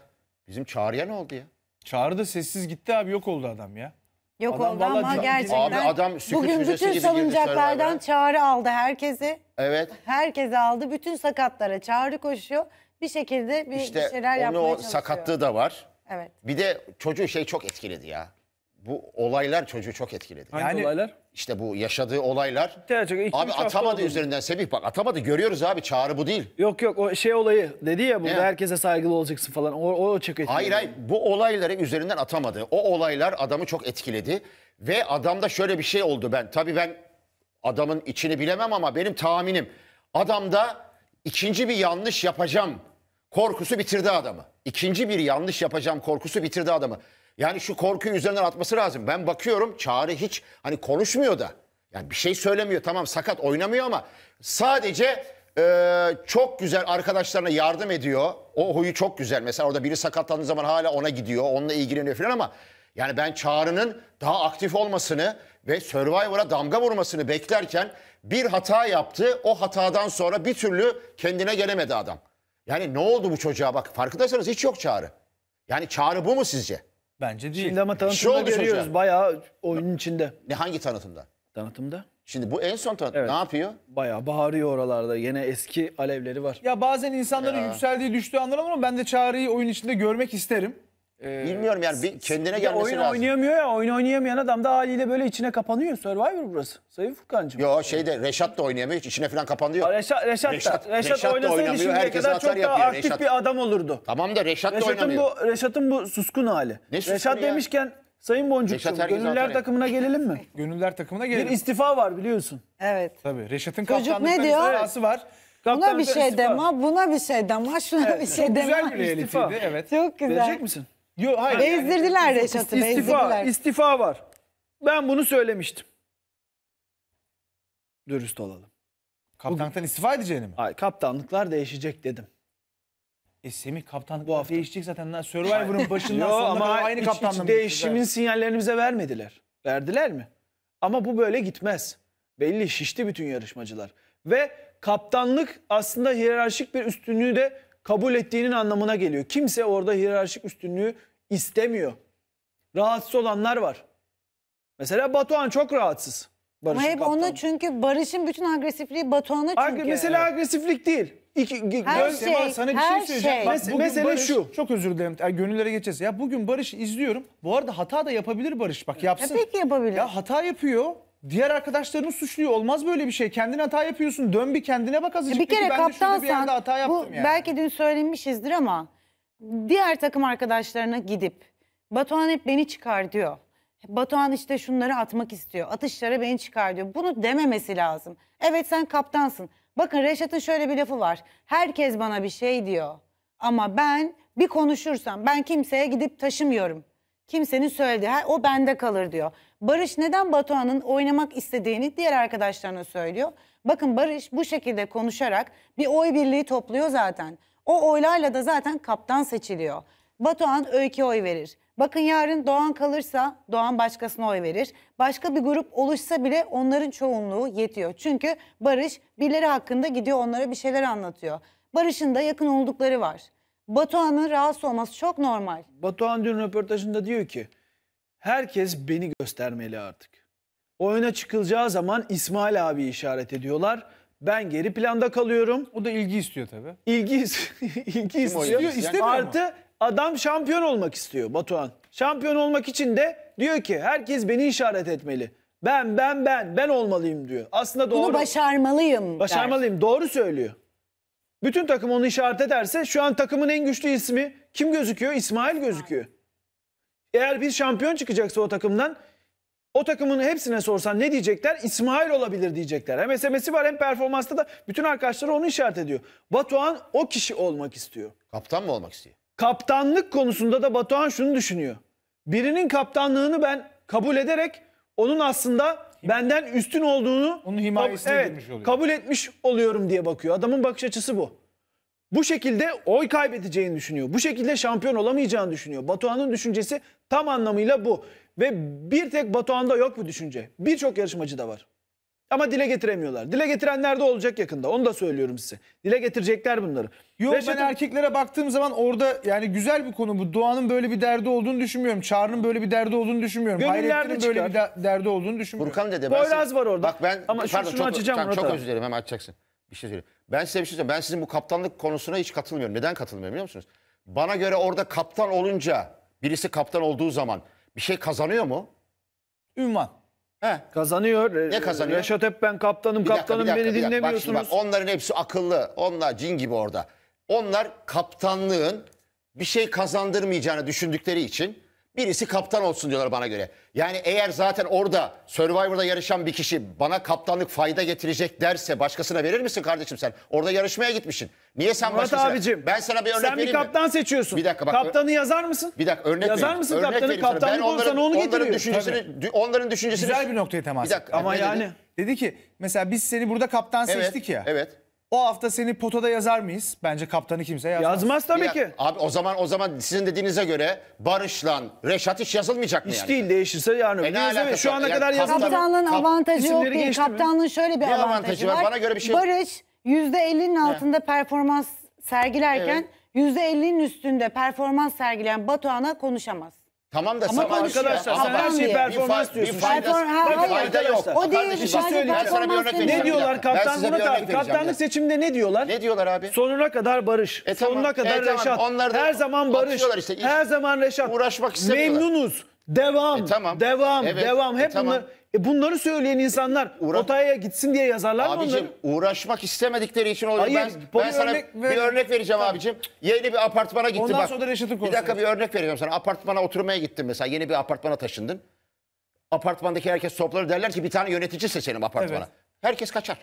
bizim çağrıya ne oldu ya? Çağrı da sessiz gitti abi yok oldu adam ya. Yok Adam oldu vallahi ama can- gerçekten. Abi adam Bugün bütün girdi salıncaklardan çağrı aldı herkesi. Evet. Herkese aldı. Bütün sakatlara çağrı koşuyor. Bir şekilde bir, bir İşte şeyler yapmaya onun o sakatlığı da var. Evet. Bir de çocuğu şey çok etkiledi ya bu olaylar çocuğu çok etkiledi. Hangi yani, olaylar? İşte bu yaşadığı olaylar. Gerçek, abi atamadı üzerinden Sebih bak atamadı görüyoruz abi çağrı bu değil. Yok yok o şey olayı dedi ya burada evet. herkese saygılı olacaksın falan o, o çok etkiledi. Hayır hayır bu olayları üzerinden atamadı. O olaylar adamı çok etkiledi. Ve adamda şöyle bir şey oldu ben tabii ben adamın içini bilemem ama benim tahminim. Adamda ikinci bir yanlış yapacağım korkusu bitirdi adamı. İkinci bir yanlış yapacağım korkusu bitirdi adamı. Yani şu korkuyu üzerinden atması lazım. Ben bakıyorum Çağrı hiç hani konuşmuyor da. Yani bir şey söylemiyor. Tamam sakat oynamıyor ama sadece ee, çok güzel arkadaşlarına yardım ediyor. O huyu çok güzel. Mesela orada biri sakatlandığı zaman hala ona gidiyor. Onunla ilgileniyor falan ama yani ben Çağrı'nın daha aktif olmasını ve Survivor'a damga vurmasını beklerken bir hata yaptı. O hatadan sonra bir türlü kendine gelemedi adam. Yani ne oldu bu çocuğa bak farkındaysanız hiç yok Çağrı. Yani Çağrı bu mu sizce? Bence değil. Şimdi ama tanıtımda görüyoruz hocam. bayağı oyunun içinde. Ne hangi tanıtımda? Tanıtımda. Şimdi bu en son tanıtım. Evet. Ne yapıyor? Bayağı bağırıyor oralarda. Yine eski alevleri var. Ya bazen insanların Ya. yükseldiği düştüğü anlar ama ben de Çağrı'yı oyun içinde görmek isterim. Ee, Bilmiyorum yani bir kendine gelmesi oyun lazım. oynayamıyor ya. Oyun oynayamayan adam da haliyle böyle içine kapanıyor. Survivor burası. Sayın Furkan'cığım. Yo şeyde Reşat da oynayamıyor. Hiç içine falan kapandı yok. Reşat, Reşat, Reşat, Reşat, Reşat da oynasaydı şimdiye herkes kadar çok hatar daha yapıyor. aktif bir adam olurdu. Tamam da Reşat da Reşat'ın oynamıyor. bu, Reşat'ın bu suskun hali. Ne suskunu Reşat ya? demişken Sayın Boncuk'cum Reşat herkes gönüller takımına gelelim mi? Gönüller takımına gelelim. Bir istifa var biliyorsun. Evet. Tabii Reşat'ın Çocuk kaptanlıktan ne diyor? var. Buna bir şey deme, buna bir şey deme, şuna bir şey deme. güzel bir realitiydi. Evet. Çok güzel. Gelecek misin? Yo, hayır. Bezdirdiler Reşat'ı. İstifa, Bezdirdiler. var. Ben bunu söylemiştim. Dürüst olalım. Kaptanlıktan istifa edeceğini mi? Ay, kaptanlıklar değişecek dedim. E Semih kaptanlık bu hafta değişecek zaten. Survivor'un Survivor'ın başından sonuna ama kadar aynı kaptanlık hiç, değişimin gideceğiz? sinyallerini bize vermediler. Verdiler mi? Ama bu böyle gitmez. Belli şişti bütün yarışmacılar. Ve kaptanlık aslında hiyerarşik bir üstünlüğü de kabul ettiğinin anlamına geliyor. Kimse orada hiyerarşik üstünlüğü istemiyor. Rahatsız olanlar var. Mesela Batuhan çok rahatsız. Barış'ın Ama hep kaptan. onu çünkü Barış'ın bütün agresifliği Batuhan'a çünkü. Agre mesela agresiflik değil. İki, her göz, şey, Sema, sana bir şey söyleyeceğim. Şey. Mes mesele Barış, şu. Çok özür dilerim. Yani gönüllere geçeceğiz. Ya bugün Barış izliyorum. Bu arada hata da yapabilir Barış. Bak yapsın. Ya e, peki yapabilir. Ya hata yapıyor diğer arkadaşlarını suçluyor. Olmaz böyle bir şey. Kendin hata yapıyorsun. Dön bir kendine bak azıcık. Bir kere ben de şurada bir kaptansan bu yani. belki dün söylenmişizdir ama diğer takım arkadaşlarına gidip Batuhan hep beni çıkar diyor. Batuhan işte şunları atmak istiyor. Atışlara beni çıkar diyor. Bunu dememesi lazım. Evet sen kaptansın. Bakın Reşat'ın şöyle bir lafı var. Herkes bana bir şey diyor. Ama ben bir konuşursam ben kimseye gidip taşımıyorum. Kimsenin söylediği o bende kalır diyor. Barış neden Batuhan'ın oynamak istediğini diğer arkadaşlarına söylüyor. Bakın Barış bu şekilde konuşarak bir oy birliği topluyor zaten. O oylarla da zaten kaptan seçiliyor. Batuhan Öykü'ye oy verir. Bakın yarın Doğan kalırsa Doğan başkasına oy verir. Başka bir grup oluşsa bile onların çoğunluğu yetiyor. Çünkü Barış birileri hakkında gidiyor onlara bir şeyler anlatıyor. Barış'ın da yakın oldukları var. Batuhan'ın rahatsız olması çok normal. Batuhan dün röportajında diyor ki Herkes beni göstermeli artık. Oyuna çıkılacağı zaman İsmail abi işaret ediyorlar. Ben geri planda kalıyorum. O da ilgi istiyor tabii. İlgi, ilgi istiyor. istiyor Artı adam şampiyon olmak istiyor Batuhan. Şampiyon olmak için de diyor ki herkes beni işaret etmeli. Ben, ben, ben, ben olmalıyım diyor. Aslında doğru. Bunu başarmalıyım. Başarmalıyım. Der. Doğru söylüyor. Bütün takım onu işaret ederse şu an takımın en güçlü ismi kim gözüküyor? İsmail gözüküyor. Eğer bir şampiyon çıkacaksa o takımdan o takımın hepsine sorsan ne diyecekler? İsmail olabilir diyecekler. Hem SMS'i var hem performansta da bütün arkadaşları onu işaret ediyor. Batuhan o kişi olmak istiyor. Kaptan mı olmak istiyor? Kaptanlık konusunda da Batuhan şunu düşünüyor. Birinin kaptanlığını ben kabul ederek onun aslında benden üstün olduğunu Onun himayesine evet, kabul etmiş oluyorum diye bakıyor. Adamın bakış açısı bu. Bu şekilde oy kaybedeceğini düşünüyor. Bu şekilde şampiyon olamayacağını düşünüyor. Batuhan'ın düşüncesi tam anlamıyla bu. Ve bir tek Batuhan'da yok bu düşünce. Birçok yarışmacı da var. Ama dile getiremiyorlar. Dile getirenler de olacak yakında. Onu da söylüyorum size. Dile getirecekler bunları. Yok Reşat'ın... ben erkeklere baktığım zaman orada yani güzel bir konu bu. Doğan'ın böyle bir derdi olduğunu düşünmüyorum. Çağrı'nın böyle bir derdi olduğunu düşünmüyorum. Hayrettin'in böyle bir derdi olduğunu düşünmüyorum. Furkan dede. Boyraz var orada. Bak ben Ama pardon, şunu çok, açacağım. Tamam, çok özür dilerim hemen açacaksın bir şey söyleyeyim. Ben size bir şey söyleyeyim. Ben sizin bu kaptanlık konusuna hiç katılmıyorum. Neden katılmıyorum biliyor musunuz? Bana göre orada kaptan olunca birisi kaptan olduğu zaman bir şey kazanıyor mu? Ünvan. He. Kazanıyor. Ne ee, kazanıyor? Reşat hep ben kaptanım dakika, kaptanım dakika, beni dakika. dinlemiyorsunuz. Bak, şimdi bak, onların hepsi akıllı. Onlar cin gibi orada. Onlar kaptanlığın bir şey kazandırmayacağını düşündükleri için Birisi kaptan olsun diyorlar bana göre. Yani eğer zaten orada Survivor'da yarışan bir kişi bana kaptanlık fayda getirecek derse başkasına verir misin kardeşim sen? Orada yarışmaya gitmişsin. Niye sen Murat başkasına? abicim. Ben sana bir örnek vereyim. sen bir kaptan mi? seçiyorsun. Bir dakika bak. Kaptanı yazar mısın? Bir dakika örnek Yazar vereyim. mısın örnek kaptanı? Kaptanlık onların, olsan onu getiriyor. Onların düşüncesini, onların düşüncesini... Güzel bir noktaya temas. Bir dakika. Ama yani. Dedi? dedi ki mesela biz seni burada kaptan evet, seçtik ya. Evet. O hafta seni potada yazar mıyız? Bence kaptanı kimse yazmaz. Yazmaz tabii Ya, ki. Abi o zaman o zaman sizin dediğinize göre Barış'la Reşat hiç yazılmayacak mı Hiç yani? değil değişirse yani. E ne Şu ana kadar kaptan- yazılmadı. Kaptanlığın avantajı yok değil. Kaptanlığın şöyle bir Ne avantajı, avantajı var? var? Bana göre bir şey Barış %50'nin altında performans sergilerken Evet. %50'nin üstünde performans sergileyen Batuhan'a konuşamaz. Tamam da sabah konuşuyor. arkadaşlar sen her şeyi Anlamıyor. performans Bir diyorsun. fayda- Perform- fayda yok. O değil, bir şey bak, Ne diyorlar dakika, kaptan Murat abi? Kaptanlık dakika. seçiminde ne diyorlar? Ne diyorlar abi? Sonuna kadar barış. E tamam, Sonuna e, kadar e tamam, Reşat. onlar her zaman barış. işte, Her zaman Reşat. uğraşmak istemiyorlar. Memnunuz. Devam. E tamam. Devam. Evet, Devam. e Hep tamam. bunlar. E bunları söyleyen insanlar Uğra... Otay'a gitsin diye yazarlar abicim, mı onları? Abicim uğraşmak istemedikleri için oluyor. Hayır, ben, ben sana örnek bir örnek vereceğim Tabii. abicim. Yeni bir apartmana gittim. Ondan bak, sonra da Reşit'in Bir dakika bir örnek vereceğim sana. Apartmana oturmaya gittim mesela. Yeni bir apartmana taşındın. Apartmandaki herkes topları derler ki bir tane yönetici seçelim apartmana. Evet. Herkes kaçar.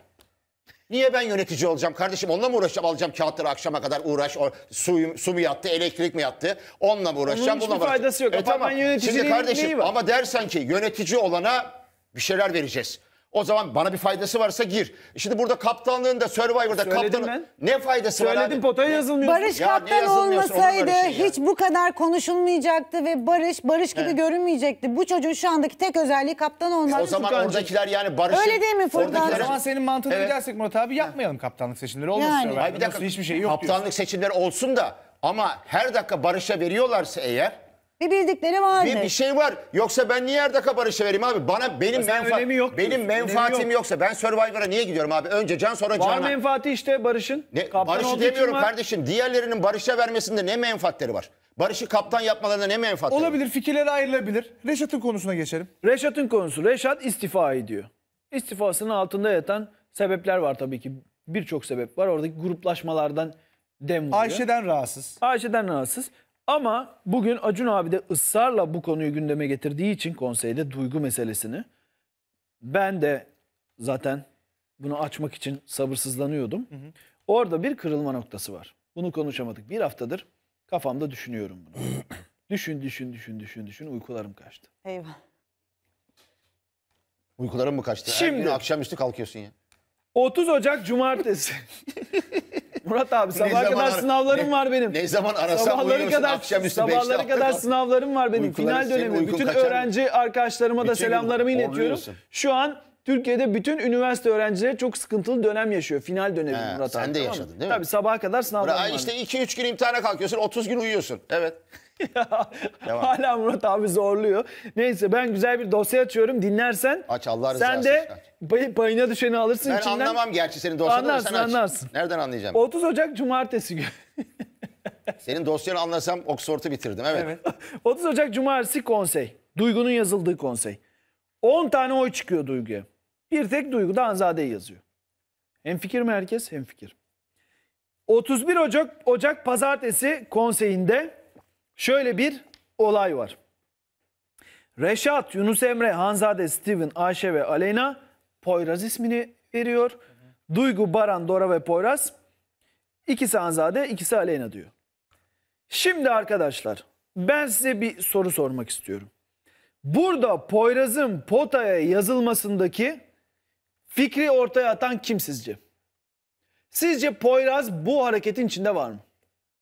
Niye ben yönetici olacağım kardeşim? Onunla mı uğraşacağım? Alacağım kağıtları akşama kadar uğraş. O, su, su mu yattı, elektrik mi yattı? Onunla mı uğraşacağım? Bunun hiçbir faydası yok. E, tamam. Şimdi kardeşim ama dersen ki yönetici olana bir şeyler vereceğiz. O zaman bana bir faydası varsa gir. Şimdi burada kaptanlığında Survivor'da Söyledim kaptanın ne faydası Söyledim, var? Söyledim potaya yazılmıyor. Barış Ya kaptan olmasaydı hiç bu kadar konuşulmayacaktı ve Barış Barış gibi görünmeyecekti. Bu çocuğun şu andaki tek özelliği kaptan olması. O zaman Furkancığım. oradakiler yani Barış'ın... Öyle değil mi Furkan? O zaman senin mantığına Evet. gidersek Murat abi yapmayalım kaptanlık seçimleri. Olmasın Yani. Hayır bir dakika. Nasıl hiçbir şey yok diyorsun. Kaptanlık seçimleri olsun da ama her dakika Barış'a veriyorlarsa eğer bir bildikleri vardır. Bir, bir şey var. Yoksa ben niye yerde barışı vereyim abi? Bana benim menfa yok benim menfaatim yok. yoksa ben Survivor'a niye gidiyorum abi? Önce Can sonra Var Canan. menfaati işte Barış'ın. Ne, Kaptan olduğu demiyorum kardeşim. Diğerlerinin barışa vermesinde ne menfaatleri var? Barışı kaptan yapmalarında ne menfaatleri var? Olabilir fikirler ayrılabilir. Reşat'ın konusuna geçelim. Reşat'ın konusu. Reşat istifa ediyor. İstifasının altında yatan sebepler var tabii ki. Birçok sebep var. Oradaki gruplaşmalardan dem vuruyor. Ayşe'den rahatsız. Ayşe'den rahatsız. Ama bugün Acun abi de ısrarla bu konuyu gündeme getirdiği için konseyde duygu meselesini ben de zaten bunu açmak için sabırsızlanıyordum. Hı hı. Orada bir kırılma noktası var. Bunu konuşamadık. Bir haftadır kafamda düşünüyorum bunu. düşün, düşün, düşün, düşün, düşün. Uykularım kaçtı. Eyvah. Uykularım mı kaçtı? Şimdi. Her gün akşamüstü kalkıyorsun ya. 30 Ocak Cumartesi. Murat abi sabaha kadar ara, sınavlarım ne, var benim. Ne zaman arasam sabahları kadar, akşamüstü Sabahları kadar kal. sınavlarım var benim. Uykuları, Final dönemi. Bütün öğrenci arkadaşlarıma da bütün selamlarımı iletiyorum. Şu an Türkiye'de bütün üniversite öğrencileri çok sıkıntılı dönem yaşıyor. Final dönemi He, Murat sen abi. Sen de yaşadın değil mi? Tabii sabaha kadar sınavlar. var. İşte 2-3 gün imtihana kalkıyorsun 30 gün uyuyorsun. Evet. ya, hala Murat abi zorluyor. Neyse ben güzel bir dosya açıyorum. Dinlersen Aç Allah sen de Bay, payına düşeni alırsın ben içinden. Ben anlamam gerçi senin dosyanı. Anlarsın anlarsın. Nereden anlayacağım? 30 Ocak Cumartesi günü. senin dosyanı anlasam Oxford'u bitirdim evet. evet. 30 Ocak Cumartesi konsey. Duygu'nun yazıldığı konsey. 10 tane oy çıkıyor Duygu'ya. Bir tek Duygu da Anzade'yi yazıyor. Hem fikir mi herkes? Hem fikir. 31 Ocak, Ocak Pazartesi konseyinde şöyle bir olay var. Reşat, Yunus Emre, Hanzade, Steven, Ayşe ve Aleyna Poyraz ismini veriyor. Duygu, Baran, Dora ve Poyraz. İkisi Anzade, ikisi Aleyna diyor. Şimdi arkadaşlar ben size bir soru sormak istiyorum. Burada Poyraz'ın potaya yazılmasındaki fikri ortaya atan kim sizce? Sizce Poyraz bu hareketin içinde var mı?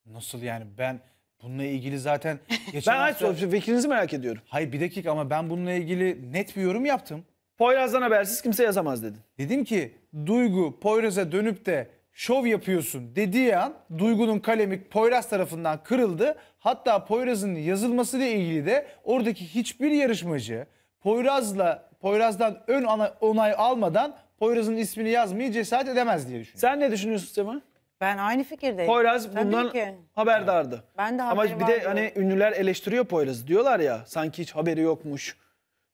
Nasıl yani ben bununla ilgili zaten... Geçen ben hafta... fikrinizi merak ediyorum. Hayır bir dakika ama ben bununla ilgili net bir yorum yaptım. Poyraz'dan habersiz kimse yazamaz dedin. Dedim ki Duygu Poyraz'a dönüp de şov yapıyorsun dediği an Duygu'nun kalemi Poyraz tarafından kırıldı. Hatta Poyraz'ın yazılması ile ilgili de oradaki hiçbir yarışmacı Poyraz'la Poyraz'dan ön onay almadan Poyraz'ın ismini yazmayı cesaret edemez diye düşünüyorum. Sen ne düşünüyorsun Sema? Ben aynı fikirdeyim. Poyraz Tabii bundan ki. haberdardı. Ben de Ama bir de vardı. hani ünlüler eleştiriyor Poyraz'ı. Diyorlar ya sanki hiç haberi yokmuş.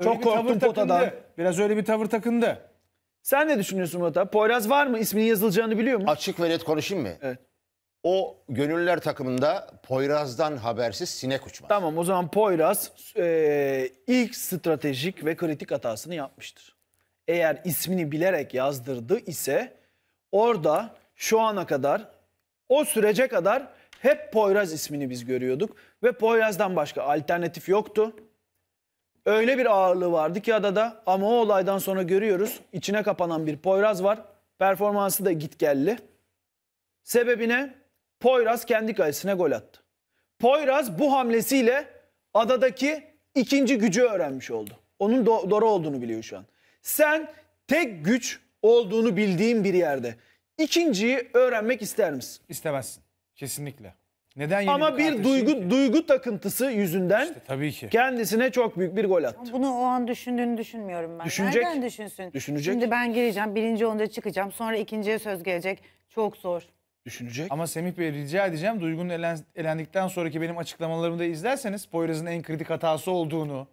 Çok korktum potadan. Biraz öyle bir tavır takındı. Sen ne düşünüyorsun Murat abi? Poyraz var mı? İsminin yazılacağını biliyor mu? Açık ve net konuşayım mı? Evet. O gönüller takımında Poyraz'dan habersiz sinek uçmaz. Tamam o zaman Poyraz e, ilk stratejik ve kritik hatasını yapmıştır. Eğer ismini bilerek yazdırdı ise orada şu ana kadar o sürece kadar hep Poyraz ismini biz görüyorduk. Ve Poyraz'dan başka alternatif yoktu öyle bir ağırlığı vardı ki adada ama o olaydan sonra görüyoruz içine kapanan bir Poyraz var. Performansı da git gitgelli. Sebebine Poyraz kendi kalesine gol attı. Poyraz bu hamlesiyle adadaki ikinci gücü öğrenmiş oldu. Onun do- doğru olduğunu biliyor şu an. Sen tek güç olduğunu bildiğin bir yerde ikinciyi öğrenmek ister misin? İstemezsin. Kesinlikle. Neden yeni Ama bir duygu ki? duygu takıntısı yüzünden işte, tabii ki. kendisine çok büyük bir gol attı. Bunu o an düşündüğünü düşünmüyorum ben. Düşünecek. Nereden düşünsün? Düşünecek. Şimdi ben gireceğim, birinci onda çıkacağım. Sonra ikinciye söz gelecek. Çok zor. Düşünecek. Ama Semih Bey rica edeceğim. Duygu'nun elen, elendikten sonraki benim açıklamalarımı da izlerseniz Poyraz'ın en kritik hatası olduğunu,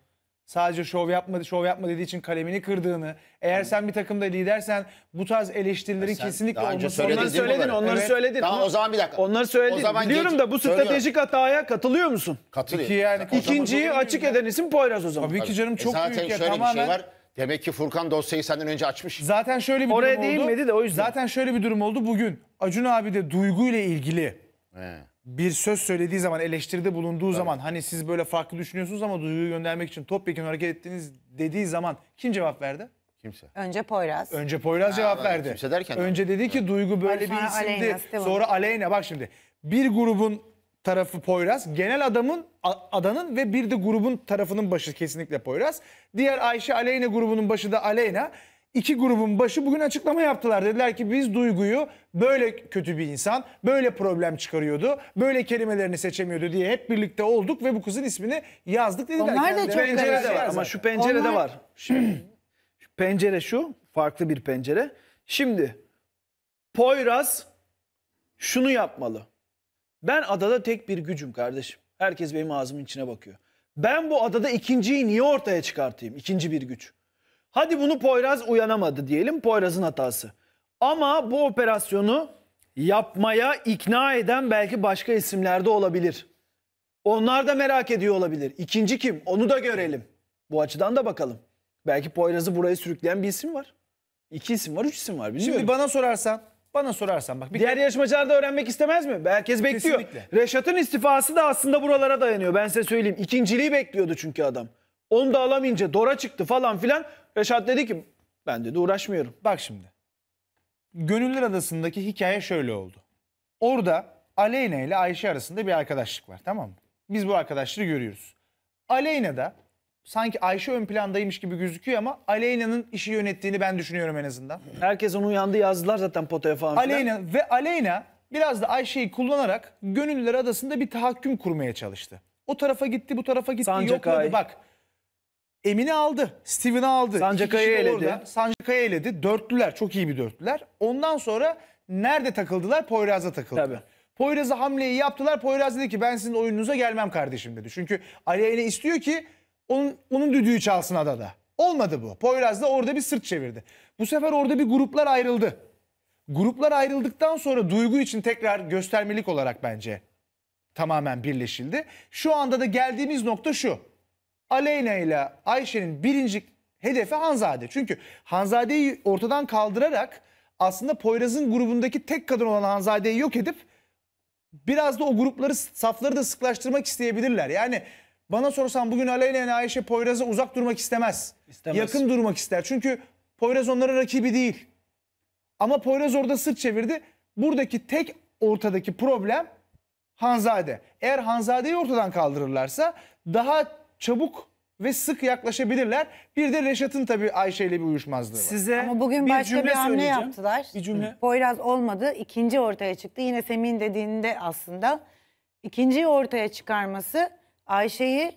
sadece şov yapma şov yapma dediği için kalemini kırdığını, eğer yani. sen bir takımda lidersen bu tarz eleştirilerin kesinlikle daha önce Söyledin, onları söyledin, onları evet. söyledin. Tamam o zaman bir dakika. Onları söyledin. O zaman Biliyorum geç, da bu stratejik söylüyorum. hataya katılıyor musun? Katılıyor. İki yani ikinciyi açık ya. eden isim Poyraz o zaman. Tabii ki canım e çok e büyük ya tamamen. Bir şey var. Demek ki Furkan dosyayı senden önce açmış. Zaten şöyle bir Oraya durum oldu. Oraya değinmedi de o yüzden. Zaten şöyle bir durum oldu bugün. Acun abi de duyguyla ilgili. He bir söz söylediği zaman eleştiride bulunduğu Tabii. zaman hani siz böyle farklı düşünüyorsunuz ama duyguyu göndermek için topyekun hareket ettiniz dediği zaman kim cevap verdi? Kimse. Önce Poyraz. Önce Poyraz ha, cevap verdi. Kimse derken. Önce dedi ki evet. Duygu böyle bir isimdi. Aleyna, sonra Aleyna bak şimdi. Bir grubun tarafı Poyraz. Genel adamın adanın ve bir de grubun tarafının başı kesinlikle Poyraz. Diğer Ayşe Aleyna grubunun başı da Aleyna. İki grubun başı bugün açıklama yaptılar. Dediler ki biz Duygu'yu böyle kötü bir insan, böyle problem çıkarıyordu, böyle kelimelerini seçemiyordu diye hep birlikte olduk ve bu kızın ismini yazdık dediler. Onlar da çok pencere de var ama şu pencere Onlar... de var. Şimdi, pencere şu, farklı bir pencere. Şimdi Poyraz şunu yapmalı. Ben adada tek bir gücüm kardeşim. Herkes benim ağzımın içine bakıyor. Ben bu adada ikinciyi niye ortaya çıkartayım? İkinci bir güç. Hadi bunu Poyraz uyanamadı diyelim Poyraz'ın hatası. Ama bu operasyonu yapmaya ikna eden belki başka isimlerde olabilir. Onlar da merak ediyor olabilir. İkinci kim? Onu da görelim. Bu açıdan da bakalım. Belki Poyraz'ı buraya sürükleyen bir isim var. İki isim var, üç isim var. Bilmiyorum. Şimdi bana sorarsan, bana sorarsan bak. Bir Diğer yarışmacılar da öğrenmek istemez mi? Herkes bekliyor. Kesinlikle. Reşat'ın istifası da aslında buralara dayanıyor. Ben size söyleyeyim. İkinciliği bekliyordu çünkü adam. Onu da alamayınca Dora çıktı falan filan. Reşat dedi ki ben dedi uğraşmıyorum. Bak şimdi. Gönüller Adası'ndaki hikaye şöyle oldu. Orada Aleyna ile Ayşe arasında bir arkadaşlık var tamam mı? Biz bu arkadaşlığı görüyoruz. Aleyna da sanki Ayşe ön plandaymış gibi gözüküyor ama Aleyna'nın işi yönettiğini ben düşünüyorum en azından. Herkes onu uyandı yazdılar zaten potaya falan. filan. Aleyna ve Aleyna biraz da Ayşe'yi kullanarak Gönüller Adası'nda bir tahakküm kurmaya çalıştı. O tarafa gitti, bu tarafa gitti, Sancakay. yokladı. Bak Emin'i aldı. Steven'i aldı. Sancakaya'yı eledi. Sancakaya'yı eledi. Dörtlüler. Çok iyi bir dörtlüler. Ondan sonra nerede takıldılar? Poyraz'a takıldılar. Tabii. Poyraz'a hamleyi yaptılar. Poyraz dedi ki ben sizin oyununuza gelmem kardeşim dedi. Çünkü Aleyhine istiyor ki onun, onun düdüğü çalsın adada. Olmadı bu. Poyraz da orada bir sırt çevirdi. Bu sefer orada bir gruplar ayrıldı. Gruplar ayrıldıktan sonra duygu için tekrar göstermelik olarak bence tamamen birleşildi. Şu anda da geldiğimiz nokta şu. Aleyna ile Ayşe'nin birinci hedefi Hanzade. Çünkü Hanzade'yi ortadan kaldırarak aslında Poyraz'ın grubundaki tek kadın olan Hanzade'yi yok edip biraz da o grupları, safları da sıklaştırmak isteyebilirler. Yani bana sorsan bugün Aleyna ile Ayşe Poyraz'a uzak durmak istemez. istemez. Yakın durmak ister. Çünkü Poyraz onların rakibi değil. Ama Poyraz orada sırt çevirdi. Buradaki tek ortadaki problem Hanzade. Eğer Hanzade'yi ortadan kaldırırlarsa daha çabuk ve sık yaklaşabilirler. Bir de Reşat'ın tabii Ayşe ile bir uyuşmazlığı var. Size Ama bugün bir başka bir hamle yaptılar. Bir cümle. Poyraz olmadı. İkinci ortaya çıktı. Yine Semih'in dediğinde aslında ikinciyi ortaya çıkarması Ayşe'yi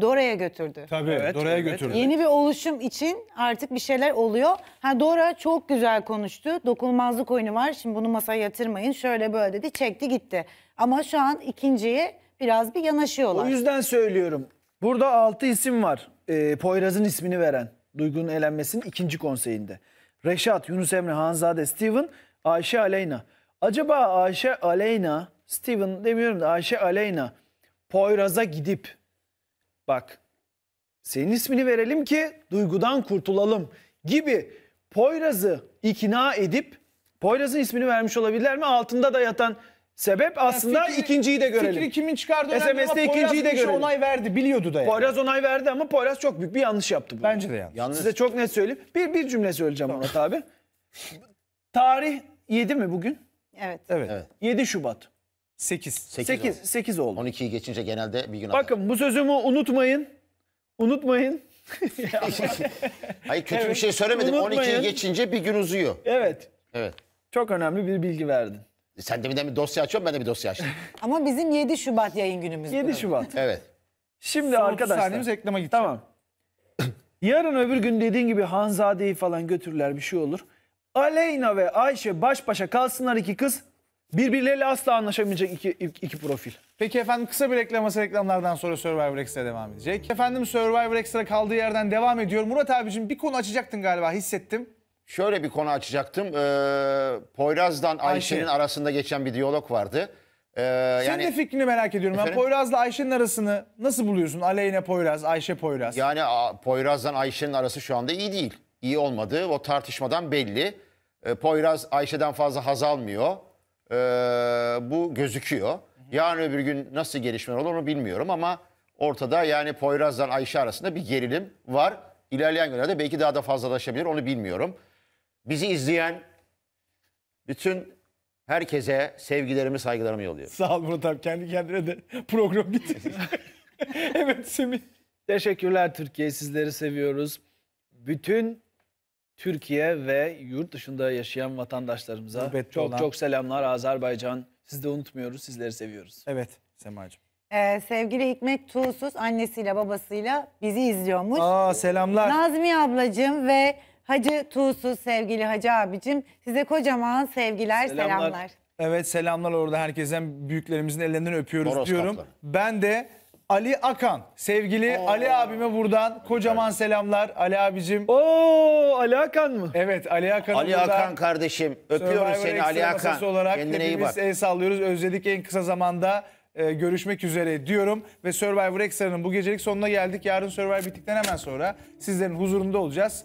Dora'ya götürdü. Tabii evet, Dora'ya evet. götürdü. Yeni bir oluşum için artık bir şeyler oluyor. Ha Dora çok güzel konuştu. Dokunulmazlık oyunu var. Şimdi bunu masaya yatırmayın. Şöyle böyle dedi. Çekti gitti. Ama şu an ikinciyi biraz bir yanaşıyorlar. O yüzden söylüyorum. Burada 6 isim var. E, Poyraz'ın ismini veren Duygu'nun elenmesinin ikinci konseyinde. Reşat, Yunus Emre, Hanzade, Steven, Ayşe Aleyna. Acaba Ayşe Aleyna, Steven demiyorum da Ayşe Aleyna Poyraz'a gidip bak senin ismini verelim ki duygudan kurtulalım gibi Poyraz'ı ikna edip Poyraz'ın ismini vermiş olabilirler mi? Altında da yatan Sebep aslında fikri, ikinciyi de görelim. Fikri kimin çıkardığı SMS'te ikinciyi de görelim. onay verdi biliyordu da yani. Poyraz onay verdi ama Poyraz çok büyük bir yanlış yaptı. Bunu. Bence de yanlış. Yalnız... Size çok net söyleyeyim. Bir, bir cümle söyleyeceğim Murat abi. Tarih 7 mi bugün? Evet. Evet. evet. 7 Şubat. 8. 8, 8, 8 oldu. 12'yi geçince genelde bir gün atar. Bakın bu sözümü unutmayın. Unutmayın. Hayır kötü evet. bir şey söylemedim. Unutmayın. 12'yi geçince bir gün uzuyor. Evet. Evet. Çok önemli bir bilgi verdin. Sen de bir dosya açıyorsun ben de bir dosya açtım. Ama bizim 7 Şubat yayın günümüz. 7 Şubat. evet. Şimdi Son arkadaşlar. saniyemiz reklama gitti. Tamam. Yarın öbür gün dediğin gibi Hanzade'yi falan götürürler bir şey olur. Aleyna ve Ayşe baş başa kalsınlar iki kız. Birbirleriyle asla anlaşamayacak iki, iki, iki profil. Peki efendim kısa bir reklaması reklamlardan sonra Survivor Extra devam edecek. Efendim Survivor Extra kaldığı yerden devam ediyor. Murat abicim bir konu açacaktın galiba hissettim. Şöyle bir konu açacaktım. Ee, Poyraz'dan Ayşe'nin Ayşe. arasında geçen bir diyalog vardı. Ee, Senin yani, de fikrini merak ediyorum. Efendim? Ben Poyraz'la Ayşe'nin arasını nasıl buluyorsun? Aleyne Poyraz, Ayşe Poyraz. Yani Poyraz'dan Ayşe'nin arası şu anda iyi değil. İyi olmadı. O tartışmadan belli. Ee, Poyraz Ayşe'den fazla haz almıyor. Ee, bu gözüküyor. Yarın öbür gün nasıl gelişmeler olur onu bilmiyorum ama ortada yani Poyraz'dan Ayşe arasında bir gerilim var. İlerleyen günlerde belki daha da fazlalaşabilir onu bilmiyorum bizi izleyen bütün herkese sevgilerimi, saygılarımı yolluyorum. Sağ ol Murat abi. Kendi kendine de program bitti. evet Semih. Teşekkürler Türkiye. Sizleri seviyoruz. Bütün Türkiye ve yurt dışında yaşayan vatandaşlarımıza Gurbette çok olan. çok selamlar. Azerbaycan sizi de unutmuyoruz. Sizleri seviyoruz. Evet Semacığım. Ee, sevgili Hikmet Tuğsuz annesiyle babasıyla bizi izliyormuş. Aa selamlar. Nazmi ablacığım ve Hacı Tuğsuz sevgili Hacı abicim. Size kocaman sevgiler, selamlar. selamlar. Evet selamlar orada herkese büyüklerimizin ellerinden öpüyoruz Moros diyorum. Kapları. Ben de Ali Akan. Sevgili Oo. Ali abime buradan kocaman selamlar. Ali abicim. Oo Ali Akan mı? Evet Ali Akan. Ali Akan kardeşim. Öpüyoruz seni Ali Akan. Olarak Kendine iyi bak. el sallıyoruz. Özledik en kısa zamanda e, görüşmek üzere diyorum. Ve Survivor Extra'nın bu gecelik sonuna geldik. Yarın Survivor bittikten hemen sonra sizlerin huzurunda olacağız.